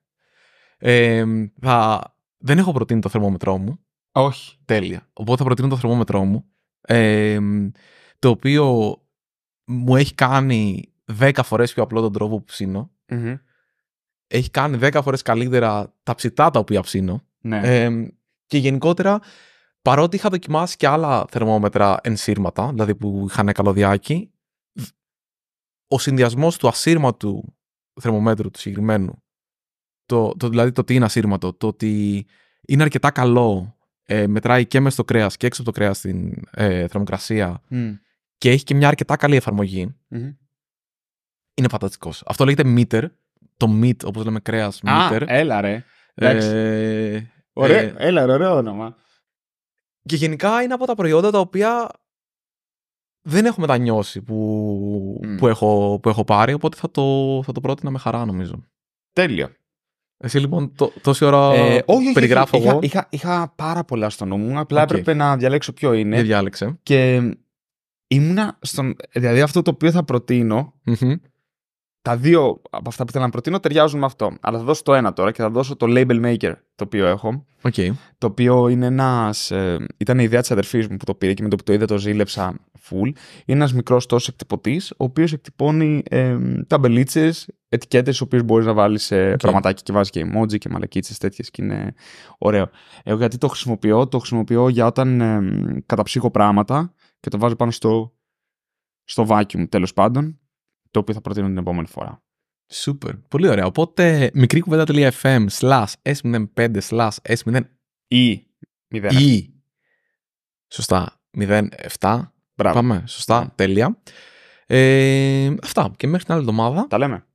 Ε, θα... Δεν έχω προτείνει το θερμόμετρό μου. Όχι. Τέλεια. Οπότε θα προτείνω το θερμόμετρό μου. Ε, το οποίο μου έχει κάνει 10 φορές πιο απλό τον τρόπο που ψήνω. Mm-hmm. Έχει κάνει 10 φορές καλύτερα τα ψητά τα οποία ψήνω. Ναι. και γενικότερα Παρότι είχα δοκιμάσει και άλλα θερμόμετρα ενσύρματα, δηλαδή που είχαν καλωδιάκι, ο συνδυασμός του ασύρματου θερμομέτρου του συγκεκριμένου, το, το, δηλαδή το τι είναι ασύρματο, το ότι είναι αρκετά καλό, ε, μετράει και μέσα στο κρέας και έξω από το κρέας την ε, θερμοκρασία και έχει και μια αρκετά καλή Είναι φανταστικός. Αυτό λέγεται meter. Το meat, όπως λέμε κρέας. Ah, meter. Έλα ρε. Ε, ε, έλα, ωραίο όνομα. Και γενικά είναι από τα προϊόντα τα οποία δεν έχω μετανιώσει που, που, έχω, που έχω πάρει, οπότε θα το, θα το πρότεινα με χαρά νομίζω. Τέλεια. Εσύ λοιπόν το, τόση ώρα ε, περιγράφω είχα, εγώ. Είχα, είχα, πάρα πολλά στο νόμο μου, απλά έπρεπε να διαλέξω ποιο είναι. Και ε, διάλεξε. Και ήμουνα στον... Δηλαδή αυτό το οποίο θα προτεινω τα δύο από αυτά που θέλω να προτείνω ταιριάζουν με αυτό. Αλλά θα δώσω το ένα τώρα και θα δώσω το label maker το οποίο έχω. Okay. Το οποίο είναι ένας. Ε, ήταν η ιδέα της αδερφής μου που το πήρε και με το που το είδα το ζήλεψα full. Είναι ένας μικρός τόσος εκτυπωτής, ο οποίος εκτυπώνει ε, ταμπελίτσες, ετικέτες, τι οποίες μπορείς να βάλεις σε okay. πραγματάκι και βάζεις και emoji και μαλακίτσες τέτοιες και είναι ωραίο. Εγώ γιατί το χρησιμοποιώ, το χρησιμοποιώ για όταν ε, πράγματα και το βάζω πάνω στο, στο vacuum τέλος πάντων το οποίο θα προτείνω την επόμενη φορά. Σούπερ. Πολύ ωραία. Οπότε μικρή κουβέντα.fm slash S05 slash S0 ή 0. Ή. Σωστά. 07. Μπράβο. Πάμε. Σωστά. Ναι. Τέλεια. Ε, αυτά. Και μέχρι την άλλη εβδομάδα. Τα λέμε.